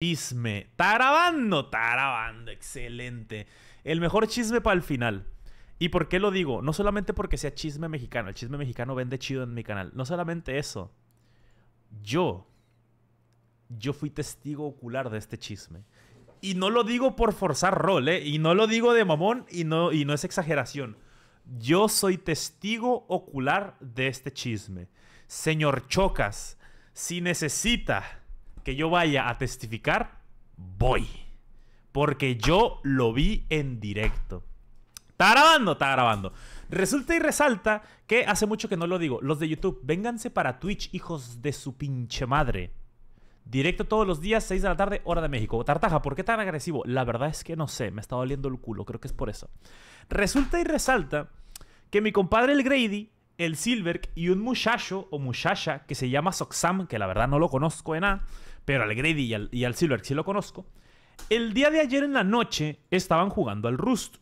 Chisme. Está grabando, Excelente. El mejor chisme para el final. ¿Y por qué lo digo? No solamente porque sea chisme mexicano. El chisme mexicano vende chido en mi canal. No solamente eso. Yo. Yo fui testigo ocular de este chisme. Y no lo digo por forzar rol, ¿eh? Y no lo digo de mamón y no, y no es exageración. Yo soy testigo ocular de este chisme. Señor Chocas, si necesita que yo vaya a testificar, voy. Porque yo lo vi en directo. Está grabando, está grabando. Resulta y resalta que hace mucho que no lo digo. Los de YouTube, vénganse para Twitch, hijos de su pinche madre. Directo todos los días, 6 de la tarde, hora de México. Tartaja, ¿por qué tan agresivo? La verdad es que no sé, me está doliendo el culo, creo que es por eso. Resulta y resalta que mi compadre el Grady, el Silverk y un muchacho o muchacha que se llama Soxam, que la verdad no lo conozco de nada, pero al Grady y al, y al Silver sí lo conozco. El día de ayer en la noche estaban jugando al Rust.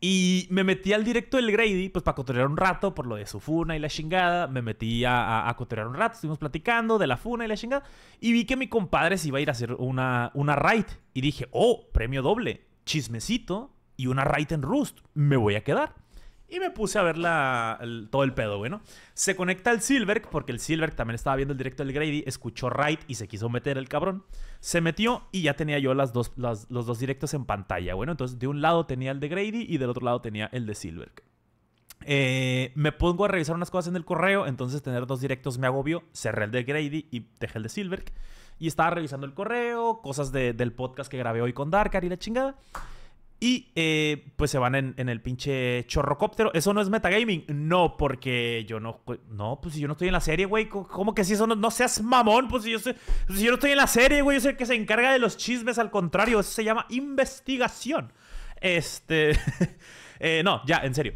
Y me metí al directo del Grady, pues para cotorrear un rato por lo de su funa y la chingada. Me metí a, a, un rato, estuvimos platicando de la funa y la chingada. Y vi que mi compadre se iba a ir a hacer una, una raid. Y dije, oh, premio doble, chismecito y una raid en Rust. Me voy a quedar. Y me puse a ver todo el pedo, bueno. Se conecta el silver porque el silver también estaba viendo el directo del Grady, escuchó Wright y se quiso meter el cabrón. Se metió y ya tenía yo las dos, los dos directos en pantalla, bueno. Entonces, de un lado tenía el de Grady y del otro lado tenía el de silver eh, me pongo a revisar unas cosas en el correo, entonces tener dos directos me agobió. Cerré el de Grady y dejé el de silver Y estaba revisando el correo, cosas del podcast que grabé hoy con Darkar y la chingada. Y eh, pues se van en, el pinche chorrocóptero. ¿Eso no es metagaming? No, porque yo no. No, pues si yo no estoy en la serie, güey. ¿Cómo que si eso no, no seas mamón? Pues si yo, pues si yo no estoy en la serie, güey. Yo soy el que se encarga de los chismes, al contrario. Eso se llama investigación. Este. Eh, no, ya, en serio.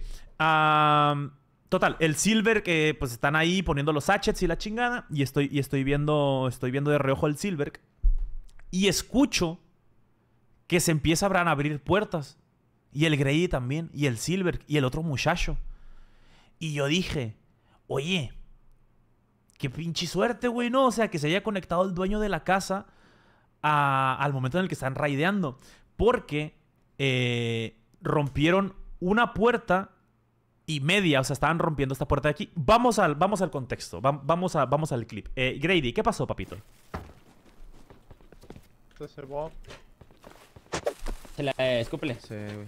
total, el Silver, que pues están ahí poniendo los hatchets y la chingada. Y estoy, estoy viendo. Estoy viendo de reojo al Silver. Y escucho que se empiezan a abrir puertas. Y el Grady también, y el Silver, y el otro muchacho. Y yo dije, oye, qué pinche suerte, güey, ¿no? O sea, que se haya conectado el dueño de la casa al momento en el que están raideando. Porque eh, rompieron una puerta y media, o sea, estaban rompiendo esta puerta de aquí. Vamos al, vamos al contexto, vamos, vamos al clip. Eh, Grady, ¿qué pasó, papito? Se la, escúpele. Sí, güey.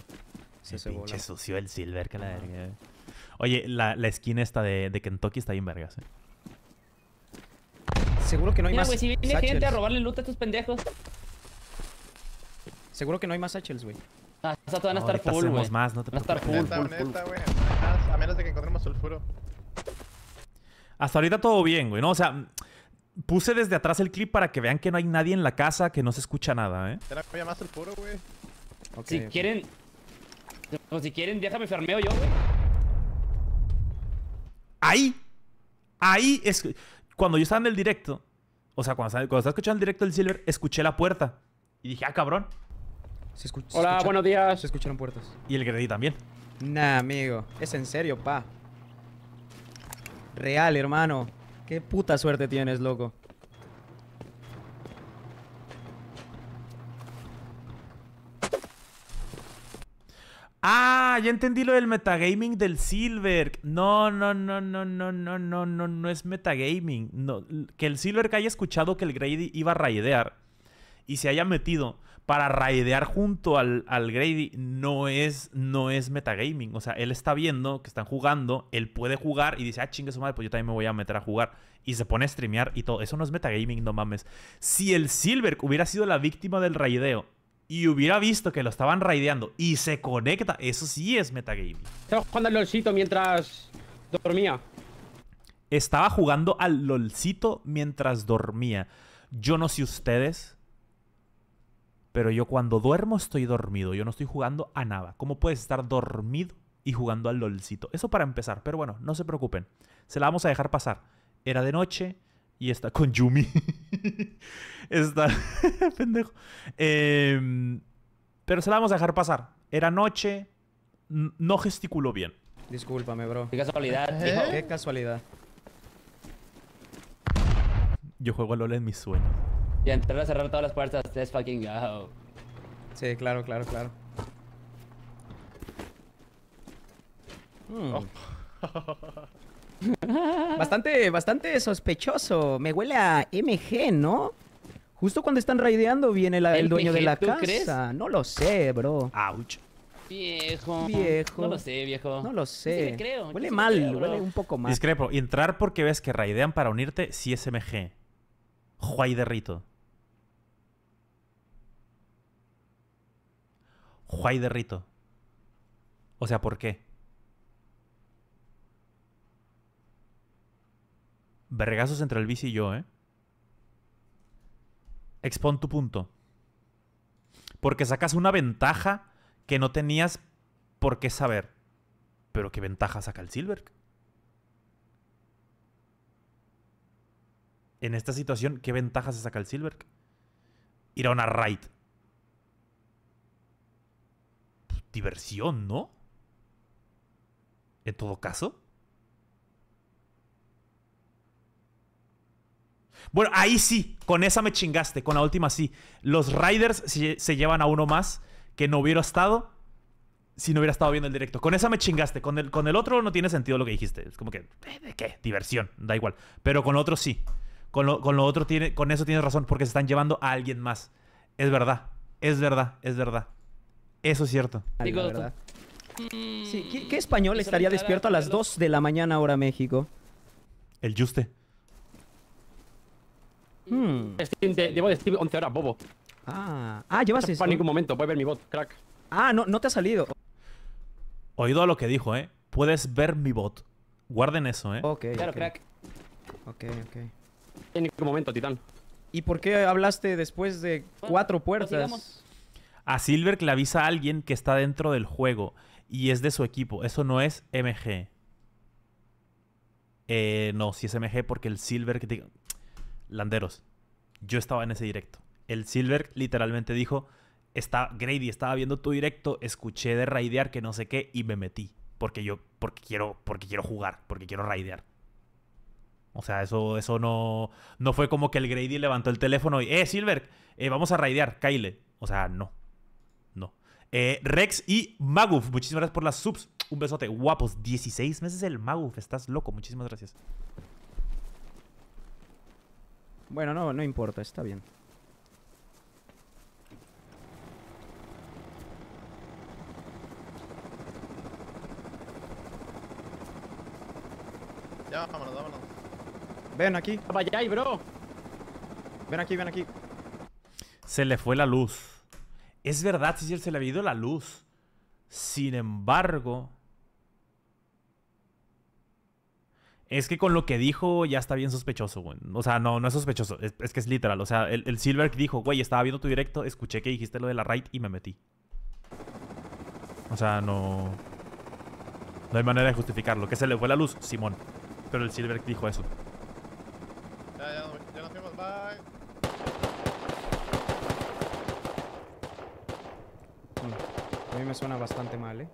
Se, pinche sucio el silver que la verga, Oye, la, la skin esta de, de Kentucky está bien vergas, eh. Seguro que no hay Mira, más. güey, si viene gente a robarle loot a estos pendejos. Seguro que no hay más satchels, güey. Ah, van a estar full, güey. más, no te Van a estar full, neta, güey. A menos de que encontremos sulfuro. Hasta ahorita todo bien, güey, ¿no? O sea, puse desde atrás el clip para que vean que no hay nadie en la casa, que no se escucha nada, ¿eh? Te la más sulfuro, güey si quieren... si quieren, déjame fermeo yo, güey. Ahí. Ahí es... Cuando yo estaba en el directo, o sea, cuando, estaba escuchando el directo del Silver, escuché la puerta. Y dije, ah, cabrón. Se Hola, buenos días. Se escucharon puertas. Y el Greddy también. Nah, amigo. Es en serio, pa. Real, hermano. Qué puta suerte tienes, loco. Ah, ya entendí lo del metagaming del Silver. No, no, no, no, no, no, no, no, no es metagaming. No, que el Silver haya escuchado que el Grady iba a raidear y se haya metido para raidear junto al, Grady no es, no es metagaming. O sea, él está viendo que están jugando, él puede jugar y dice, ah, chingue su madre, pues yo también me voy a meter a jugar. Y se pone a streamear y todo. Eso no es metagaming, no mames. Si el Silver hubiera sido la víctima del raideo y hubiera visto que lo estaban raideando y se conecta, eso sí es metagame Estaba jugando al LOLcito mientras dormía. Estaba jugando al LOLcito mientras dormía. Yo no sé ustedes, pero yo cuando duermo estoy dormido. Yo no estoy jugando a nada. ¿Cómo puedes estar dormido y jugando al LOLcito? Eso para empezar, pero bueno, no se preocupen. Se la vamos a dejar pasar. Era de noche y está con Yumi. está pendejo. Em, pero se la vamos a dejar pasar. Era noche, no gesticuló bien. Discúlpame, bro. Qué casualidad, Qué casualidad. Yo juego a LOL en mis sueños. Y entrar a cerrar todas las puertas, let's fucking go. Sí, claro, claro, claro. Mm. Oh. Bastante, bastante sospechoso. Me huele a MG, ¿no? Justo cuando están raideando viene el, dueño de la casa. No lo sé, bro. Viejo. No lo sé, viejo. No lo sé. Huele mal, huele un poco mal. Discrepo. entrar porque ves que raidean para unirte si sí es MG. Juay de Rito. Juay de Rito. O sea, ¿por qué? Vergazos entre el bici y yo, ¿eh? Expon tu punto. Porque sacas una ventaja que no tenías por qué saber. Pero ¿qué ventaja saca el Silver? En esta situación, ¿qué ventaja se saca el Silver? Ir a una raid. Pues, diversión, ¿no? En todo caso. Bueno, ahí sí, con esa me chingaste, con la última sí. Los Riders se, llevan a uno más que no hubiera estado si no hubiera estado viendo el directo. Con esa me chingaste, con el, con el otro no tiene sentido lo que dijiste. Es como que, eh, ¿de qué? Diversión, da igual. Pero con lo otro sí. Con lo, otro tiene, con eso tienes razón, porque se están llevando a alguien más. Es verdad, es verdad, es verdad. Eso es cierto. Digo, mm. ¿qué, español estaría despierto a las 2 de la mañana hora México? El Juste. Hmm. de, llevo 11 horas, bobo. Ah, ah llevas No en ningún momento, puedes ver mi bot, crack. Ah, no, no te ha salido. Oído a lo que dijo, ¿eh? Puedes ver mi bot. Guarden eso, ¿eh? Ok, Claro, crack. Ok, ok. En ningún momento, titán. ¿Y por qué hablaste después de cuatro puertas? a Silver le avisa a alguien que está dentro del juego y es de su equipo. Eso no es MG. Eh, no, si es MG porque el Silver que te... Landeros, yo estaba en ese directo. El Silver literalmente dijo, está, Grady, estaba viendo tu directo, escuché de raidear que no sé qué y me metí. Porque yo, porque quiero, porque quiero jugar, porque quiero raidear. O sea, eso, eso no, no fue como que el Grady levantó el teléfono y, eh, Silver, eh, vamos a raidear, Kyle. O sea, no. No. Eh, Rex y Maguf, muchísimas gracias por las subs. Un besote, guapos. 16 meses el Maguf, estás loco. Muchísimas gracias. Bueno, no, no importa, está bien. Ya, vámonos, vámonos. Ven aquí. vaya bro. Ven aquí, ven aquí. Se le fue la luz. Es verdad, si se le ha ido la luz. Sin embargo, Es que con lo que dijo ya está bien sospechoso, güey. O sea, no, no es sospechoso. Es, que es literal. O sea, el, el Silver dijo, güey, estaba viendo tu directo, escuché que dijiste lo de la raid y me metí. O sea, no... No hay manera de justificarlo. Que se le fue la luz, Simón. Pero el Silver dijo eso. Ya, ya, ya nos fuimos. Bye. Mm, a mí me suena bastante mal, ¿eh?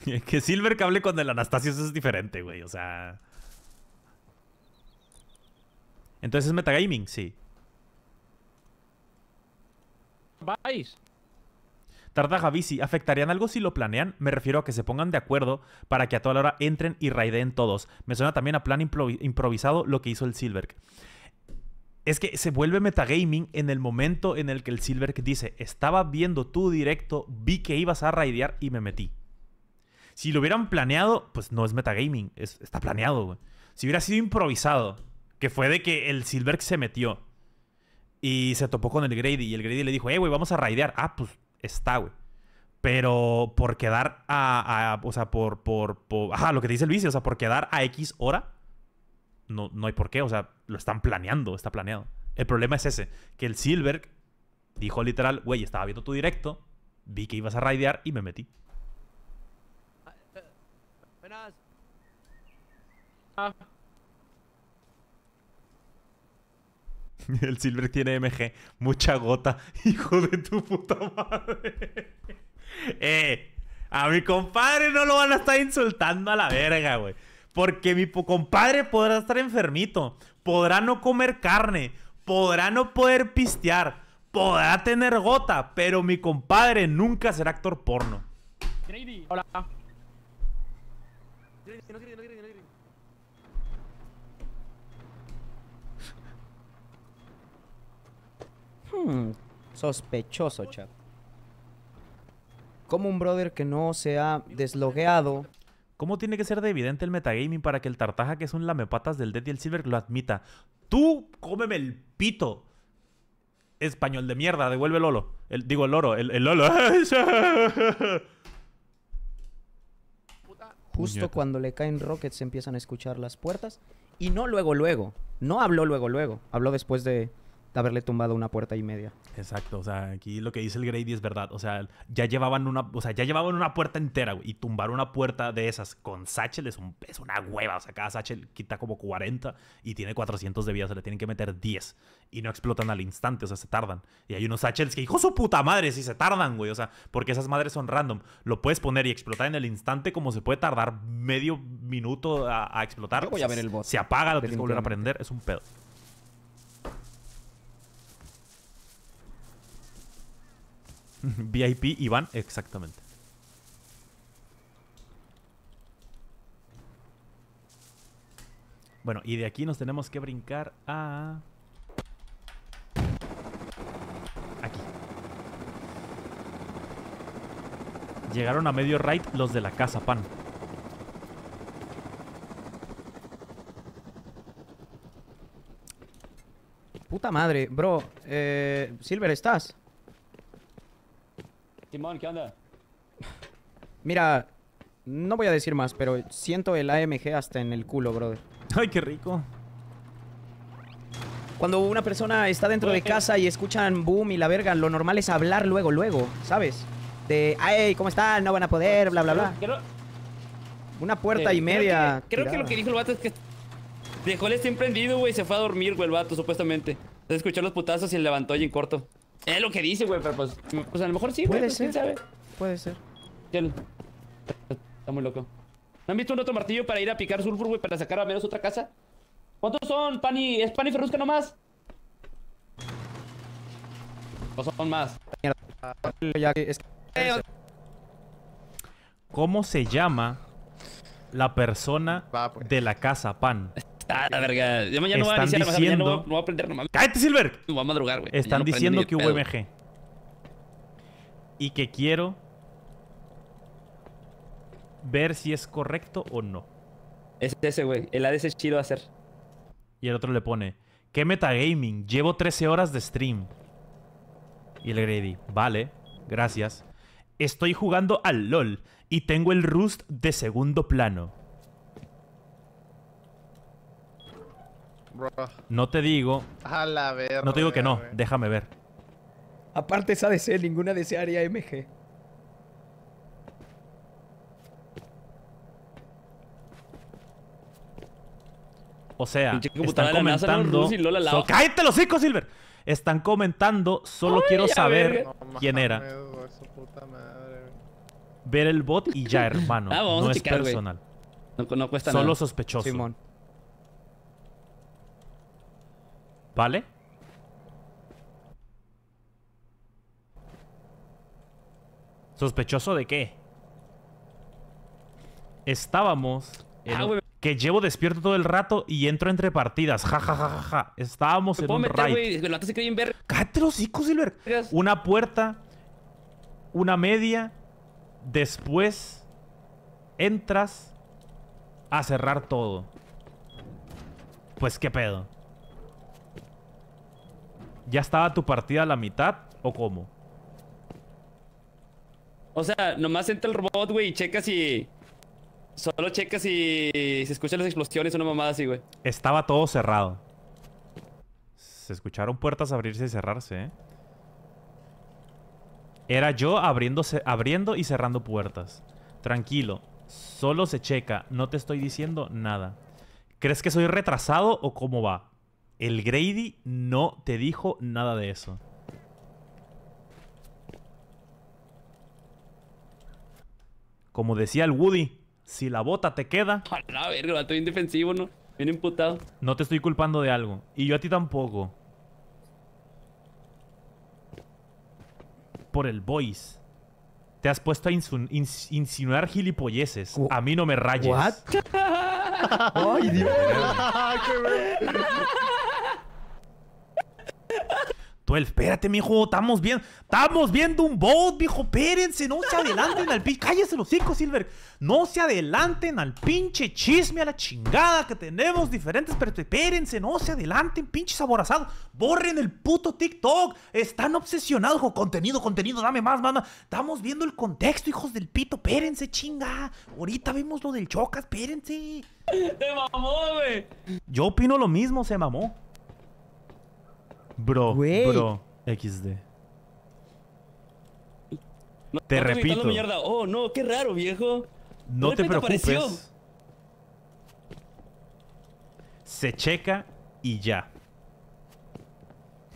que Silver cable con el Anastasio es diferente, güey. O sea. Entonces es metagaming, sí. Vais. Tardaja bici, ¿afectarían algo si lo planean? Me refiero a que se pongan de acuerdo para que a toda la hora entren y raideen todos. Me suena también a plan improvisado lo que hizo el Silverk. Es que se vuelve metagaming en el momento en el que el Silverk dice, estaba viendo tu directo, vi que ibas a raidear y me metí. Si lo hubieran planeado, pues no es metagaming, es, está planeado, güey. Si hubiera sido improvisado, que fue de que el Silver se metió y se topó con el Grady y el Grady le dijo, hey, eh, güey, vamos a raidear. Ah, pues está, güey. Pero por quedar a, o sea, por, por, ajá, lo que te dice el o sea, por quedar a X hora, no, no hay por qué, o sea, lo están planeando, está planeado. El problema es ese, que el Silver dijo literal, güey, estaba viendo tu directo, vi que ibas a raidear y me metí. Ah. El Silver tiene MG. Mucha gota. Hijo de tu puta madre. eh, a mi compadre no lo van a estar insultando a la verga, güey. Porque mi compadre podrá estar enfermito. Podrá no comer carne. Podrá no poder pistear. Podrá tener gota. Pero mi compadre nunca será actor porno. Hola. Hmm, sospechoso, chat. Como un brother que no se ha deslogueado ¿Cómo tiene que ser de evidente el metagaming para que el tartaja que es un lamepatas del Dead y el Silver lo admita? ¡Tú cómeme el pito! Español de mierda, devuelve el oro. digo, el oro, el, el lolo. Justo cuando le caen rockets empiezan a escuchar las puertas. Y no luego, luego. No habló luego, luego. Habló después de de haberle tumbado una puerta y media. Exacto, o sea, aquí lo que dice el Grady es verdad, o sea, ya llevaban una, o sea, ya llevaban una puerta entera, güey, y tumbar una puerta de esas con Satchel es, un, una hueva, o sea, cada Satchel quita como 40 y tiene 400 de vida, o sea, le tienen que meter 10 y no explotan al instante, o sea, se tardan. Y hay unos Satchels que, hijo su puta madre, si se tardan, güey, o sea, porque esas madres son random, lo puedes poner y explotar en el instante como se puede tardar medio minuto a, explotar. voy a ver el Se apaga, lo tienes que volver a aprender. es un pedo. VIP Iván, exactamente. Bueno, y de aquí nos tenemos que brincar a... Aquí. Llegaron a medio right los de la casa, pan. Puta madre, bro. Eh, Silver, ¿estás? Mira, no voy a decir más, pero siento el AMG hasta en el culo, brother. Ay, qué rico. Cuando una persona está dentro de casa y escuchan boom y la verga, lo normal es hablar luego, luego, ¿sabes? De, ay, ¿cómo están? No van a poder, bla, bla, bla. Una puerta eh, y media. Creo que, lo que dijo el vato es que dejó el este emprendido, güey, se fue a dormir, güey, el vato, supuestamente. Se escuchó los putazos y el levantó y en corto. Es lo que dice, güey, pero pues, pues a lo mejor sí, güey. Puede pues, ser. sabe? Puede ser. Está muy loco. ¿No han visto un otro martillo para ir a picar sulfur, güey, para sacar al menos otra casa? ¿Cuántos son, Pani? ¿Es Pani Ferrusca nomás? ¿O son más? ¿Cómo se llama la persona pues. de la casa, Pan? Ah, verga. Yo mañana no voy a iniciar, diciendo... no, voy a, aprender nomás. ¡Cállate, Silver! No a madrugar, güey. Están diciendo que UMG Y que quiero ver si es correcto o no. Es ese, güey. El ADC es a hacer. Y el otro le pone, ¿qué metagaming? Llevo 13 horas de stream. Y el Grady, vale, gracias. Estoy jugando al LOL y tengo el Rust de segundo plano. No te digo. No te digo que no, déjame ver. Aparte esa ser ninguna DC haría MG. O sea, están comentando. ¡Cállate los hijos, Silver! Están comentando, solo quiero saber quién era. Ver el bot y ya, hermano. Ah, no es personal. No, solo sospechoso. ¿Vale? ¿Sospechoso de qué? Estábamos... Ah, que llevo despierto todo el rato y entro entre partidas. Ja, Estábamos en un raid. Cállate los hijos, Silver. Una puerta. Una media. Después... Entras... A cerrar todo. Pues qué pedo. ¿Ya estaba tu partida a la mitad o cómo? O sea, nomás entra el robot, güey, y checa si... Solo checa si se escuchan las explosiones o una mamada así, güey. Estaba todo cerrado. Se escucharon puertas abrirse y cerrarse, ¿eh? Era yo abriendo y cerrando puertas. Tranquilo, solo se checa, no te estoy diciendo nada. ¿Crees que soy retrasado o cómo va? El Grady no te dijo nada de eso. Como decía el Woody, si la bota te queda... estoy indefensivo, ¿no? Bien imputado. No te estoy culpando de algo. Y yo a ti tampoco. Por el voice. Te has puesto a insinuar gilipolleces. a mí no me rayes. ¡Ay, Dios! espérate, mijo, estamos viendo, estamos viendo un bot, mijo, Pérense, no se adelanten al pinche, cállese los cinco, Silver, no se adelanten al pinche chisme, a la chingada que tenemos diferentes, pero espérense, no se adelanten, pinche saborazado, borren el puto TikTok, están obsesionados con contenido, contenido, dame más, mamá, estamos viendo el contexto, hijos del pito, espérense, chinga, ahorita vemos lo del chocas, espérense. Se mamó, güey. Yo opino lo mismo, se mamó. Bro, bro, XD. No, te repito. Mierda. Oh, no, qué raro, viejo. No te preocupes. Se checa y ya.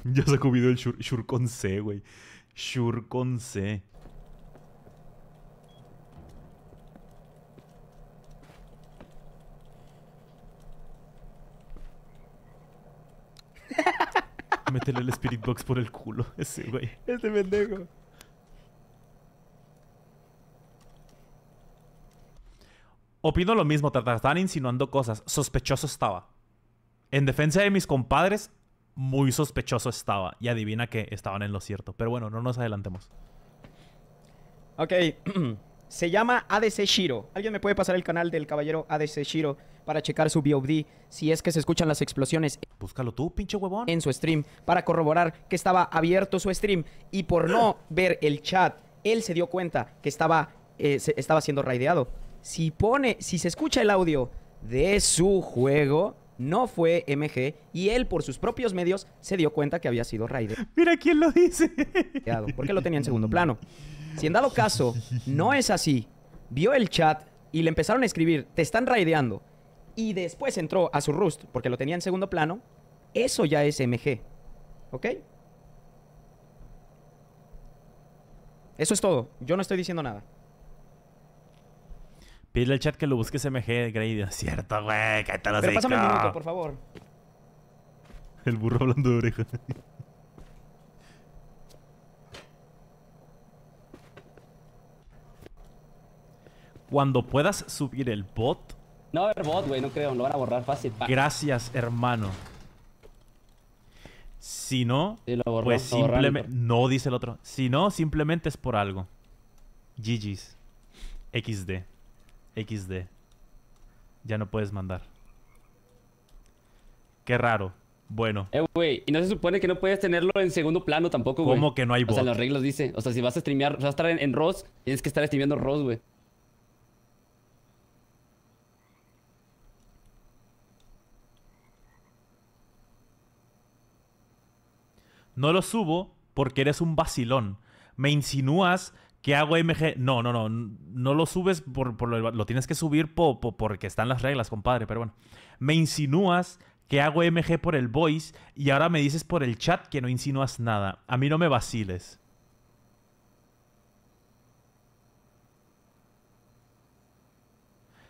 Ya se ha video el Shur, con C, güey. Shur con C. meterle el Spirit Box por el culo ese güey. Ese pendejo. Opino lo mismo, están insinuando cosas. Sospechoso estaba. En defensa de mis compadres, muy sospechoso estaba. Y adivina que estaban en lo cierto. Pero bueno, no nos adelantemos. Ok. Se llama ADC Shiro. ¿Alguien me puede pasar el canal del caballero ADC Shiro para checar su BOD si es que se escuchan las explosiones? Búscalo tú, pinche huevón. En su stream para corroborar que estaba abierto su stream y por no ver el chat, él se dio cuenta que estaba, eh, estaba siendo raideado. Si pone, si se escucha el audio de su juego, no fue MG y él por sus propios medios se dio cuenta que había sido raideado Mira quién lo dice. ¿Por qué lo tenía en segundo plano? Si en dado caso no es así, vio el chat y le empezaron a escribir, te están raideando, y después entró a su Rust porque lo tenía en segundo plano, eso ya es MG. ¿Ok? Eso es todo. Yo no estoy diciendo nada. Pídele al chat que lo busques MG, Grady. Cierto, güey. te pásame un minuto, por favor. El burro hablando de oreja. cuando puedas subir el bot. No va a haber bot, güey, no creo, lo van a borrar fácil. Gracias, hermano. Si no, pues simplemente. No, dice el otro. Si no, simplemente es por algo. GG's. XD. XD. Ya no puedes mandar. Qué raro. Bueno. Eh, güey, y no se supone que no puedes tenerlo en segundo plano tampoco, güey. ¿Cómo que no hay bot? O sea, los reglas dice. O sea, si vas a streamear, vas a estar en, ROS. Ross, tienes que estar streameando Ross, güey. No lo subo porque eres un vacilón. Me insinúas que hago MG. No, no, no. No lo subes por, por lo, tienes que subir porque están las reglas, compadre. Pero bueno. Me insinúas que hago MG por el voice y ahora me dices por el chat que no insinúas nada. A mí no me vaciles.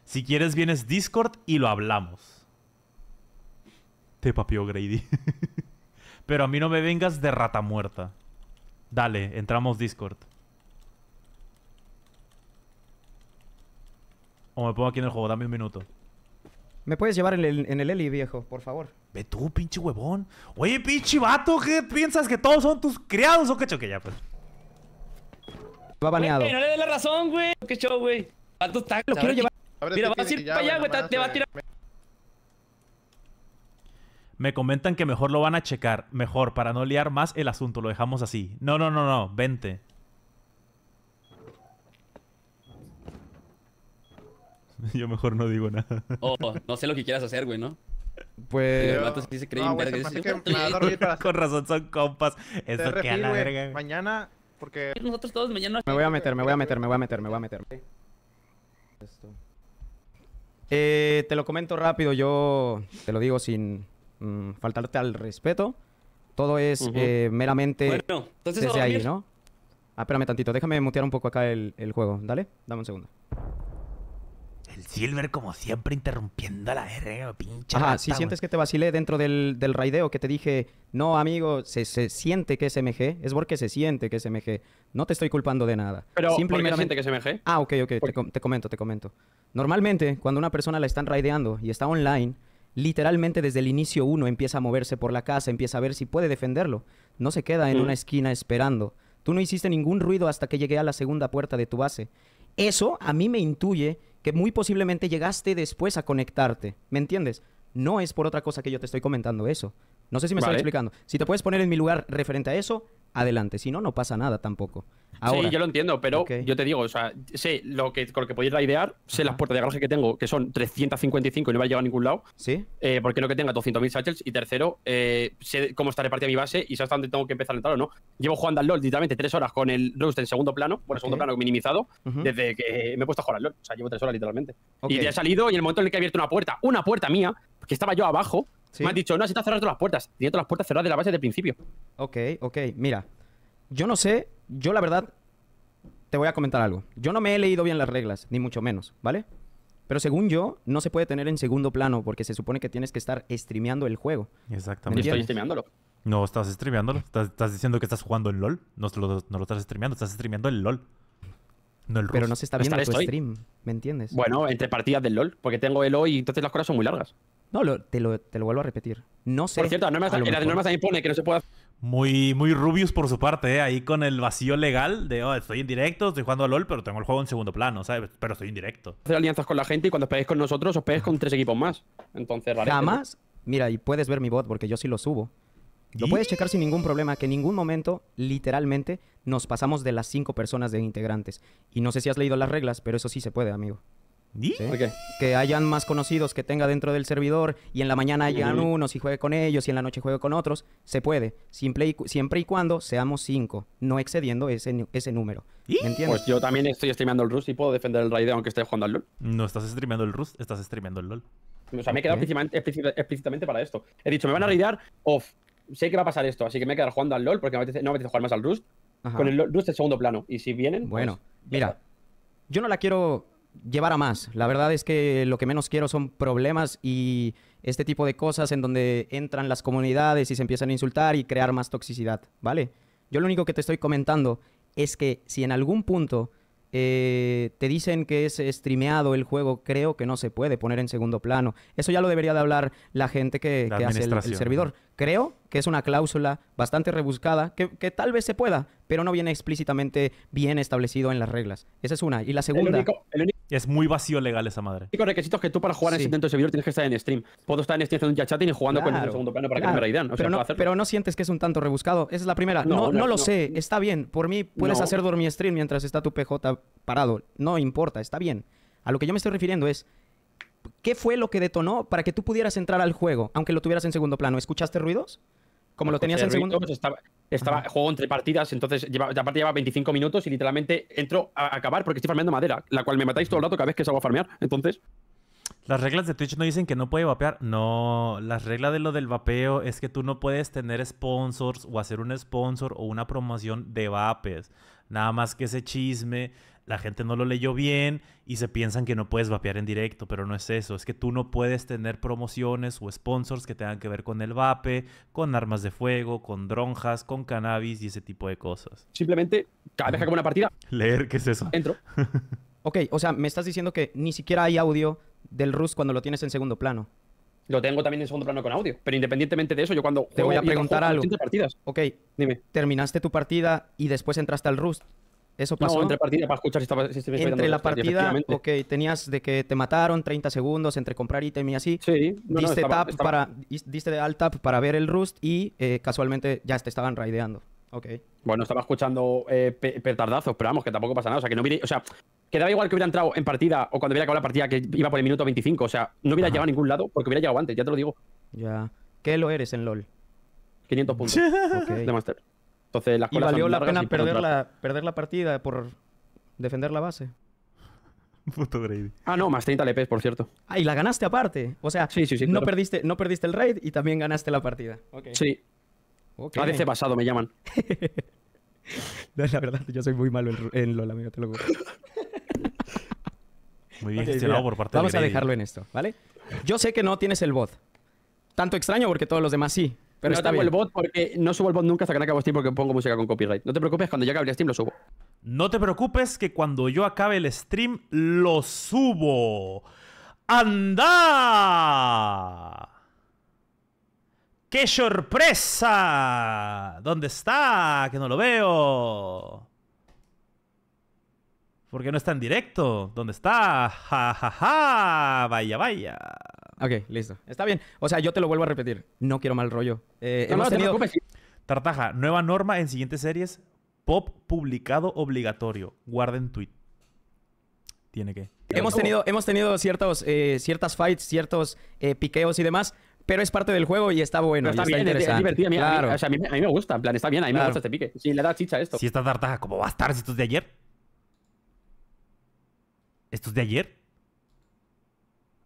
Si quieres vienes Discord y lo hablamos. Te papió Grady. Pero a mí no me vengas de rata muerta. Dale, entramos Discord. O me pongo aquí en el juego, dame un minuto. ¿Me puedes llevar en el, en el Eli, viejo, por favor? Ve tú, pinche huevón. Oye, pinche vato, ¿qué piensas? ¿Que todos son tus criados o qué choque ya, pues? Va baneado. no le dé la razón, güey. ¿Qué show, güey? Vato Lo quiero llevar. Mira, vas a ir para allá, güey. Te va a tirar... Me comentan que mejor lo van a checar. Mejor, para no liar más el asunto. Lo dejamos así. No, no, no, no. Vente. Yo mejor no digo nada. Oh, oh, no sé lo que quieras hacer, güey, ¿no? Pues. Con razón son compas. Eso que a la verga. Mañana, porque. Nosotros todos mañana. Me voy a meter, me voy a meter, me voy a meter, me voy a meter. Esto. Eh, te lo comento rápido, yo te lo digo sin Mm, faltarte al respeto. Todo es eh, meramente entonces desde ahí, ¿no? Ah, espérame tantito, déjame mutear un poco acá el, juego, ¿dale? Dame un segundo. El Silver, como siempre, interrumpiendo la R, pinche. si sientes que te vacilé dentro del, del raideo que te dije, no, amigo, se, se, siente que es MG, es porque se siente que es MG. No te estoy culpando de nada. Pero, Simplemente... siente que es MG? Ah, ok, ok, te, te, comento, te comento. Normalmente, cuando una persona la están raideando y está online, literalmente desde el inicio uno empieza a moverse por la casa, empieza a ver si puede defenderlo. No se queda en una esquina esperando. Tú no hiciste ningún ruido hasta que llegué a la segunda puerta de tu base. Eso a mí me intuye que muy posiblemente llegaste después a conectarte. ¿Me entiendes? No es por otra cosa que yo te estoy comentando eso. No sé si me vale. explicando. Si te puedes poner en mi lugar referente a eso, adelante. Si no, no pasa nada tampoco. Sí, yo lo entiendo, pero yo te digo, o sea, sé lo que, con lo que podéis idear, sé las puertas de garaje que tengo, que son 355 y no va a llegar a ningún lado. Sí. Eh, porque no que tenga 200.000 satchels. Y tercero, eh, sé cómo está repartida mi base y sabes hasta dónde tengo que empezar a entrar o no. Llevo jugando al LOL literalmente tres horas con el Roost en segundo plano, bueno, en segundo plano minimizado, desde que me he puesto a jugar al LOL. O sea, llevo tres horas literalmente. Y ya he salido y en el momento en el que he abierto una puerta, una puerta mía, que estaba yo abajo, me ha dicho, no, se te cerrando todas las puertas. Tenía todas las puertas cerradas de la base desde principio. Ok, ok, mira. Yo no sé, yo la verdad te voy a comentar algo. Yo no me he leído bien las reglas, ni mucho menos, ¿vale? Pero según yo, no se puede tener en segundo plano porque se supone que tienes que estar streameando el juego. Exactamente. Estoy streameándolo. No, estás streameándolo. ¿Estás, diciendo que estás jugando el LOL. No lo, estás streameando, estás streameando el LOL. No el Pero no se está viendo tu stream, ¿me entiendes? Bueno, entre partidas del LOL, porque tengo el LOL y entonces las cosas son muy largas. No, te, lo, vuelvo a repetir. No sé. Por cierto, la norma, también pone que no se puede muy, muy por su parte, ¿eh? ahí con el vacío legal de oh, estoy en directo, estoy jugando a LOL, pero tengo el juego en segundo plano, ¿sabes? Pero estoy en directo. Hacer alianzas con la gente y cuando os peguéis con nosotros os peguéis con tres equipos más. Entonces, Jamás. Mira, y puedes ver mi bot porque yo sí lo subo. Lo puedes checar sin ningún problema, que en ningún momento, literalmente, nos pasamos de las cinco personas de integrantes. Y no sé si has leído las reglas, pero eso sí se puede, amigo. ¿Sí? qué? Que hayan más conocidos que tenga dentro del servidor y en la mañana Llegan unos y juegue con ellos y en la noche juegue con otros, se puede. y siempre y cuando seamos cinco, no excediendo ese, ese número. ¿Me entiendes? Pues yo también estoy streameando el Rus y puedo defender el raid aunque esté jugando al LOL. No estás streameando el Rust, estás streameando el LOL. O sea, me he quedado explícitamente, para esto. He dicho, me van a raidar off. Sé que va a pasar esto, así que me he quedado jugando al LOL porque no me apetece, jugar más al Rust. Con el Rust en segundo plano. Y si vienen. Bueno, pues, mira. Yo no la quiero llevar a más. La verdad es que lo que menos quiero son problemas y este tipo de cosas en donde entran las comunidades y se empiezan a insultar y crear más toxicidad, ¿vale? Yo lo único que te estoy comentando es que si en algún punto eh, te dicen que es streameado el juego, creo que no se puede poner en segundo plano. Eso ya lo debería de hablar la gente que, hace el, servidor. Creo que es una cláusula bastante rebuscada, que, tal vez se pueda, pero no viene explícitamente bien establecido en las reglas. Esa es una. Y la segunda... Es muy vacío legal esa madre. Y con requisitos que tú para jugar en ese de servidor tienes que estar en stream. Puedo estar en stream haciendo un chat y jugando con el segundo plano para que me pero, no, sientes que es un tanto rebuscado. Esa es la primera. No, no, no lo sé. Está bien. Por mí puedes hacer dormir stream mientras está tu PJ parado. No importa. Está bien. A lo que yo me estoy refiriendo es... ¿Qué fue lo que detonó para que tú pudieras entrar al juego, aunque lo tuvieras en segundo plano? ¿Escuchaste ruidos? Como lo pues tenías en segundo. Estaba, estaba juego entre partidas, entonces ya lleva 25 minutos y literalmente entro a acabar porque estoy farmeando madera, la cual me matáis todo el rato cada vez que salgo a farmear. Entonces. Las reglas de Twitch no dicen que no puede vapear. No, las reglas de lo del vapeo es que tú no puedes tener sponsors o hacer un sponsor o una promoción de vapes. Nada más que ese chisme la gente no lo leyó bien y se piensan que no puedes vapear en directo, pero no es eso. Es que tú no puedes tener promociones o sponsors que tengan que ver con el vape, con armas de fuego, con dronjas, con cannabis y ese tipo de cosas. Simplemente, cada vez que una partida. Leer, ¿qué es eso? Entro. ok, o sea, me estás diciendo que ni siquiera hay audio del Rus cuando lo tienes en segundo plano. Lo tengo también en segundo plano con audio, pero independientemente de eso, yo cuando Te voy a preguntar algo. Partidas. Ok, dime. Terminaste tu partida y después entraste al Rust. ¿Eso pasó? entre partida para escuchar si, estaba, Entre la partida, ok, tenías de que te mataron 30 segundos entre comprar ítem y así. Sí, diste, tap Para, diste alt tap para ver el rust y eh, casualmente ya te estaban raideando. Ok. Bueno, estaba escuchando eh, pero vamos, que tampoco pasa nada. O sea, que no hubiera, o sea, quedaba igual que hubiera entrado en partida o cuando hubiera acabado la partida que iba por el minuto 25. O sea, no hubiera llegado a ningún lado porque hubiera llegado antes, ya te lo digo. Ya. ¿Qué lo eres en LOL? 500 puntos de Master. Entonces, ¿Y valió la pena perder la, perder la partida por defender la base? Puto Ah, no, más 30 LPs, por cierto. Ah, y la ganaste aparte. O sea, sí, sí, no, perdiste, no perdiste el raid y también ganaste la partida. Sí. Okay. ADC basado me llaman. no, la verdad, yo soy muy malo en, en LOL, amigo, te lo juro. Muy bien gestionado por parte de Vamos a dejarlo en esto, ¿vale? Yo sé que no tienes el bot. Tanto extraño porque todos los demás sí. Pero no está el bot porque no subo el bot nunca hasta que no acabo stream porque pongo música con copyright. No te preocupes, cuando yo acabe el stream lo subo. No te preocupes que cuando yo acabe el stream lo subo. ¡Anda! ¡Qué sorpresa! ¿Dónde está? Que no lo veo. Porque no está en directo. ¿Dónde está? ¡Ja, ja, ja! Vaya, vaya. Ok, listo. Está bien. O sea, yo te lo vuelvo a repetir. No quiero mal rollo. Eh, hemos tenido... Tartaja, nueva norma en siguientes series. Pop publicado obligatorio. Guarden tweet. Tiene que. Hemos tenido, hemos tenido ciertos, eh, ciertas fights, ciertos eh, piqueos y demás, pero es parte del juego y está bueno. está, bien, está interesante. es divertido. A mí, a, mí, me gusta, en plan, está bien, a mí me gusta este pique. Sí, le da chicha esto. Si esta tartaja, ¿cómo va a estar si esto es de ayer? ¿Esto es de ayer?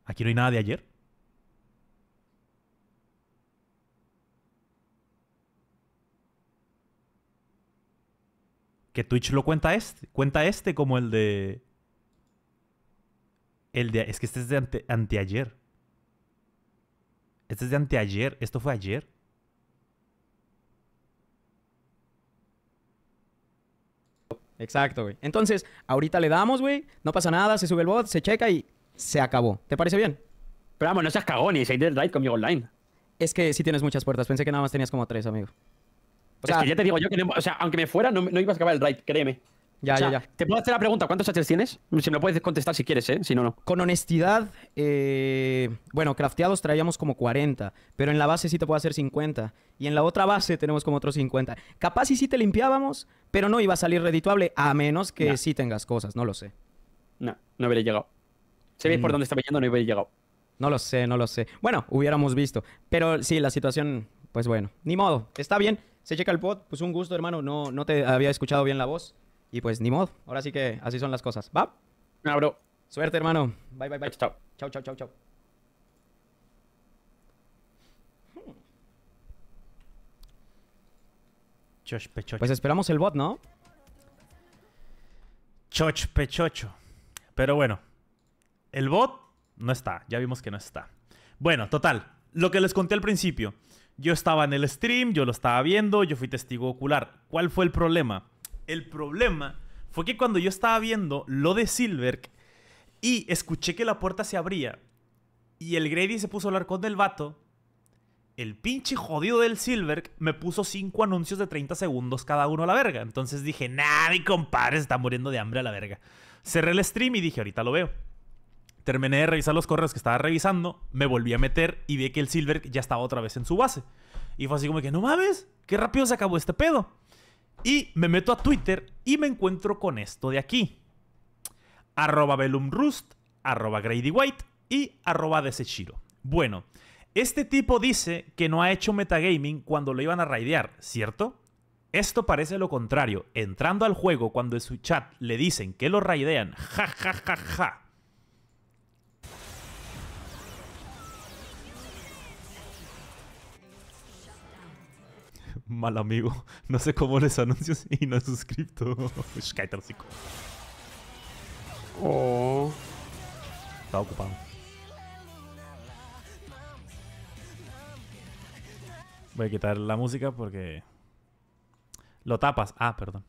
¿Aquí no hay nada de ayer? que Twitch lo cuenta este, cuenta este como el de... El de... Es que este es de anteayer. Este es de anteayer. Esto fue ayer. Exacto, güey. Entonces, ahorita le damos, güey. No pasa nada, se sube el bot, se checa y se acabó. ¿Te parece bien? Pero vamos, ah, no seas cagón y se el conmigo online. Es que sí tienes muchas puertas. Pensé que nada más tenías como tres, amigo. O sea, es que ya te digo yo que aunque me fuera, no, iba a acabar el raid, créeme. Ya, ya, ya. Te puedo hacer la pregunta, ¿cuántos hatchers tienes? Si me lo puedes contestar si quieres, ¿eh? Si no, no. Con honestidad, eh, bueno, crafteados traíamos como 40, pero en la base sí te puedo hacer 50. Y en la otra base tenemos como otros 50. Capaz y sí te limpiábamos, pero no iba a salir redituable, a menos que sí tengas cosas, no lo sé. No, no hubiera llegado. Si por mm. dónde estaba yendo, no hubiera llegado. No lo sé, no lo sé. Bueno, hubiéramos visto. Pero sí, la situación, pues bueno, ni modo, está bien se checa el bot. Pues un gusto, hermano. No, no te había escuchado bien la voz. Y pues ni modo. Ahora sí que así son las cosas. ¿Va? No, bro. Suerte, hermano. Bye, bye, bye. Chao. Chao, chao, chao, chao. Pues esperamos el bot, ¿no? Choch pechocho. Pero bueno, el bot no está. Ya vimos que no está. Bueno, total. Lo que les conté al principio. Yo estaba en el stream, yo lo estaba viendo, yo fui testigo ocular. ¿Cuál fue el problema? El problema fue que cuando yo estaba viendo lo de Silverk y escuché que la puerta se abría y el Grady se puso a hablar con el vato, el pinche jodido del Silverk me puso cinco anuncios de 30 segundos cada uno a la verga. Entonces dije, nadie mi compadre se está muriendo de hambre a la verga. Cerré el stream y dije, ahorita lo veo. Terminé de revisar los correos que estaba revisando, me volví a meter y vi que el Silver ya estaba otra vez en su base. Y fue así como que, no mames, qué rápido se acabó este pedo. Y me meto a Twitter y me encuentro con esto de aquí. Arroba Velumrust, arroba Grady White y arroba Desechiro. Bueno, este tipo dice que no ha hecho metagaming cuando lo iban a raidear, ¿cierto? Esto parece lo contrario. Entrando al juego cuando en su chat le dicen que lo raidean, ja ja ja ja. mal amigo. No sé cómo les anuncio y no he suscrito. Oh. Está ocupado. Voy a quitar la música porque... Lo tapas. Ah, perdón.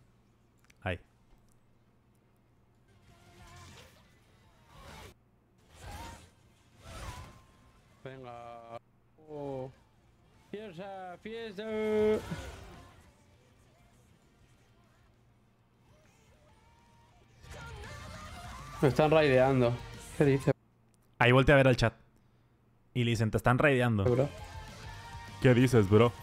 Me están raideando. ¿Qué dice? Ahí volteé a ver al chat. Y dicen, te están raideando. ¿Qué dices, bro?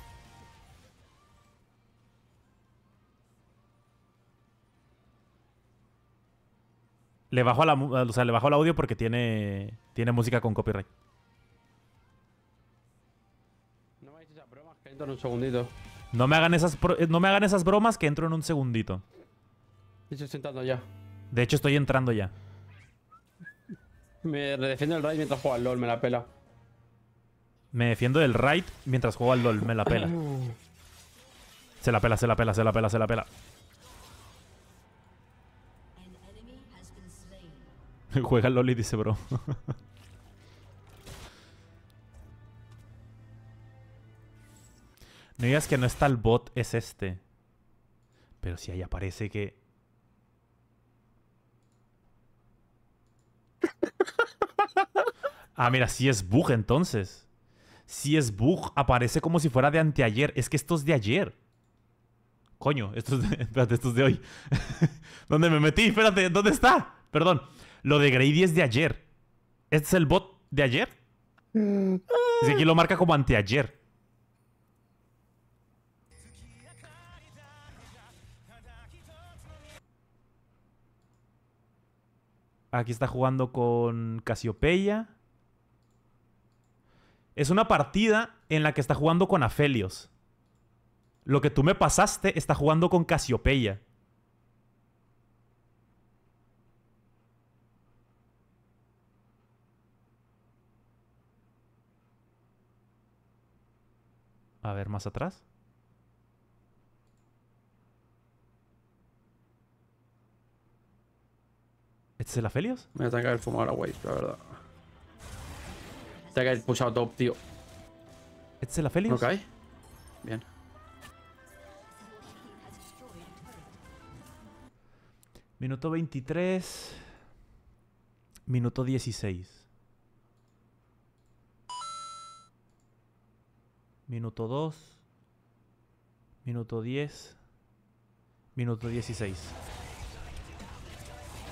Le bajo, la, le bajo el audio porque tiene, tiene música con copyright. un segundito. No me hagan esas, eh, no me hagan esas bromas que entro en un segundito. Estoy ya. De hecho, estoy entrando ya. Me defiendo el raid mientras juega al LOL, me la pela. Me defiendo del raid mientras juego al LOL, me la pela. Se la pela, se la pela, se la pela, se la pela. Juega al LOL y dice, bro. No digas que no está el bot, es este. Pero si ahí aparece que... Ah, mira, si es bug entonces. Si es bug, aparece como si fuera de anteayer. Es que esto es de ayer. Coño, esto es de, espérate, esto de hoy. ¿Dónde me metí? Espérate, ¿dónde está? Perdón. Lo de Grady es de ayer. ¿Este es el bot de ayer? Mm. Si que aquí lo marca como anteayer. Aquí está jugando con Casiopeya. Es una partida en la que está jugando con Afelios. Lo que tú me pasaste está jugando con Casiopeya. A ver, más atrás. ¿Este es el Aphelios? Me que haber fumado la Wave, la verdad. Tengo que push out top, tío. ¿Este es el Aphelios? No cae. Bien. Minuto 23. Minuto 16. Minuto 2. Minuto 10. Minuto 16.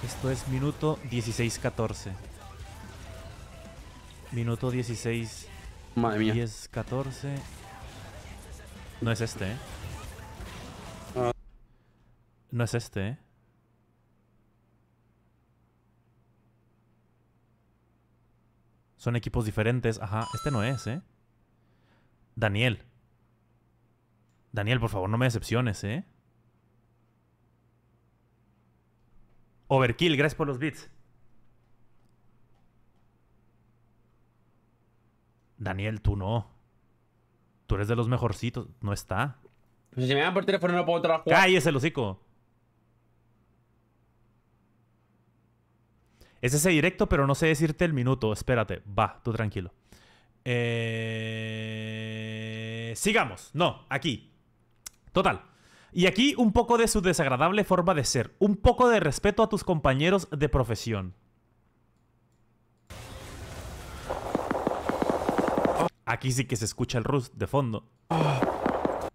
Esto es minuto 16-14. Minuto 16. 14. No es este, ¿eh? Ah. No es este, ¿eh? Son equipos diferentes. Ajá, este no es, ¿eh? Daniel. Daniel, por favor, no me decepciones, ¿eh? Overkill, gracias por los bits. Daniel, tú no. Tú eres de los mejorcitos. No está. Pues si me dan por teléfono no puedo trabajar. ¡Cállese el hocico! Es ese directo, pero no sé decirte el minuto. Espérate. Va, tú tranquilo. Eh, sigamos. No, aquí. Total. Y aquí un poco de su desagradable forma de ser, un poco de respeto a tus compañeros de profesión. Aquí sí que se escucha el Rus de fondo.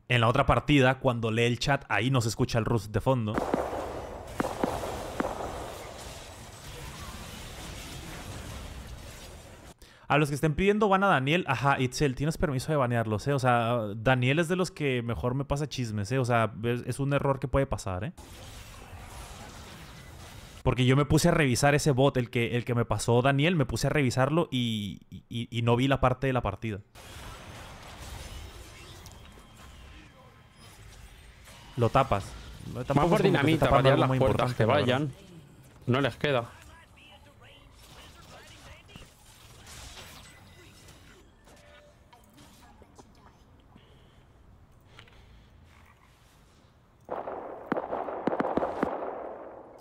En la otra partida, cuando lee el chat, ahí no se escucha el Rus de fondo. A los que estén pidiendo van a Daniel. Ajá, Itzel, tienes permiso de banearlos, ¿eh? O sea, Daniel es de los que mejor me pasa chismes, ¿eh? O sea, es, un error que puede pasar, ¿eh? Porque yo me puse a revisar ese bot, el que, el que me pasó Daniel, me puse a revisarlo y, y, no vi la parte de la partida. Lo tapas. Tampoco Más por dinamita, para que vayan. No les queda.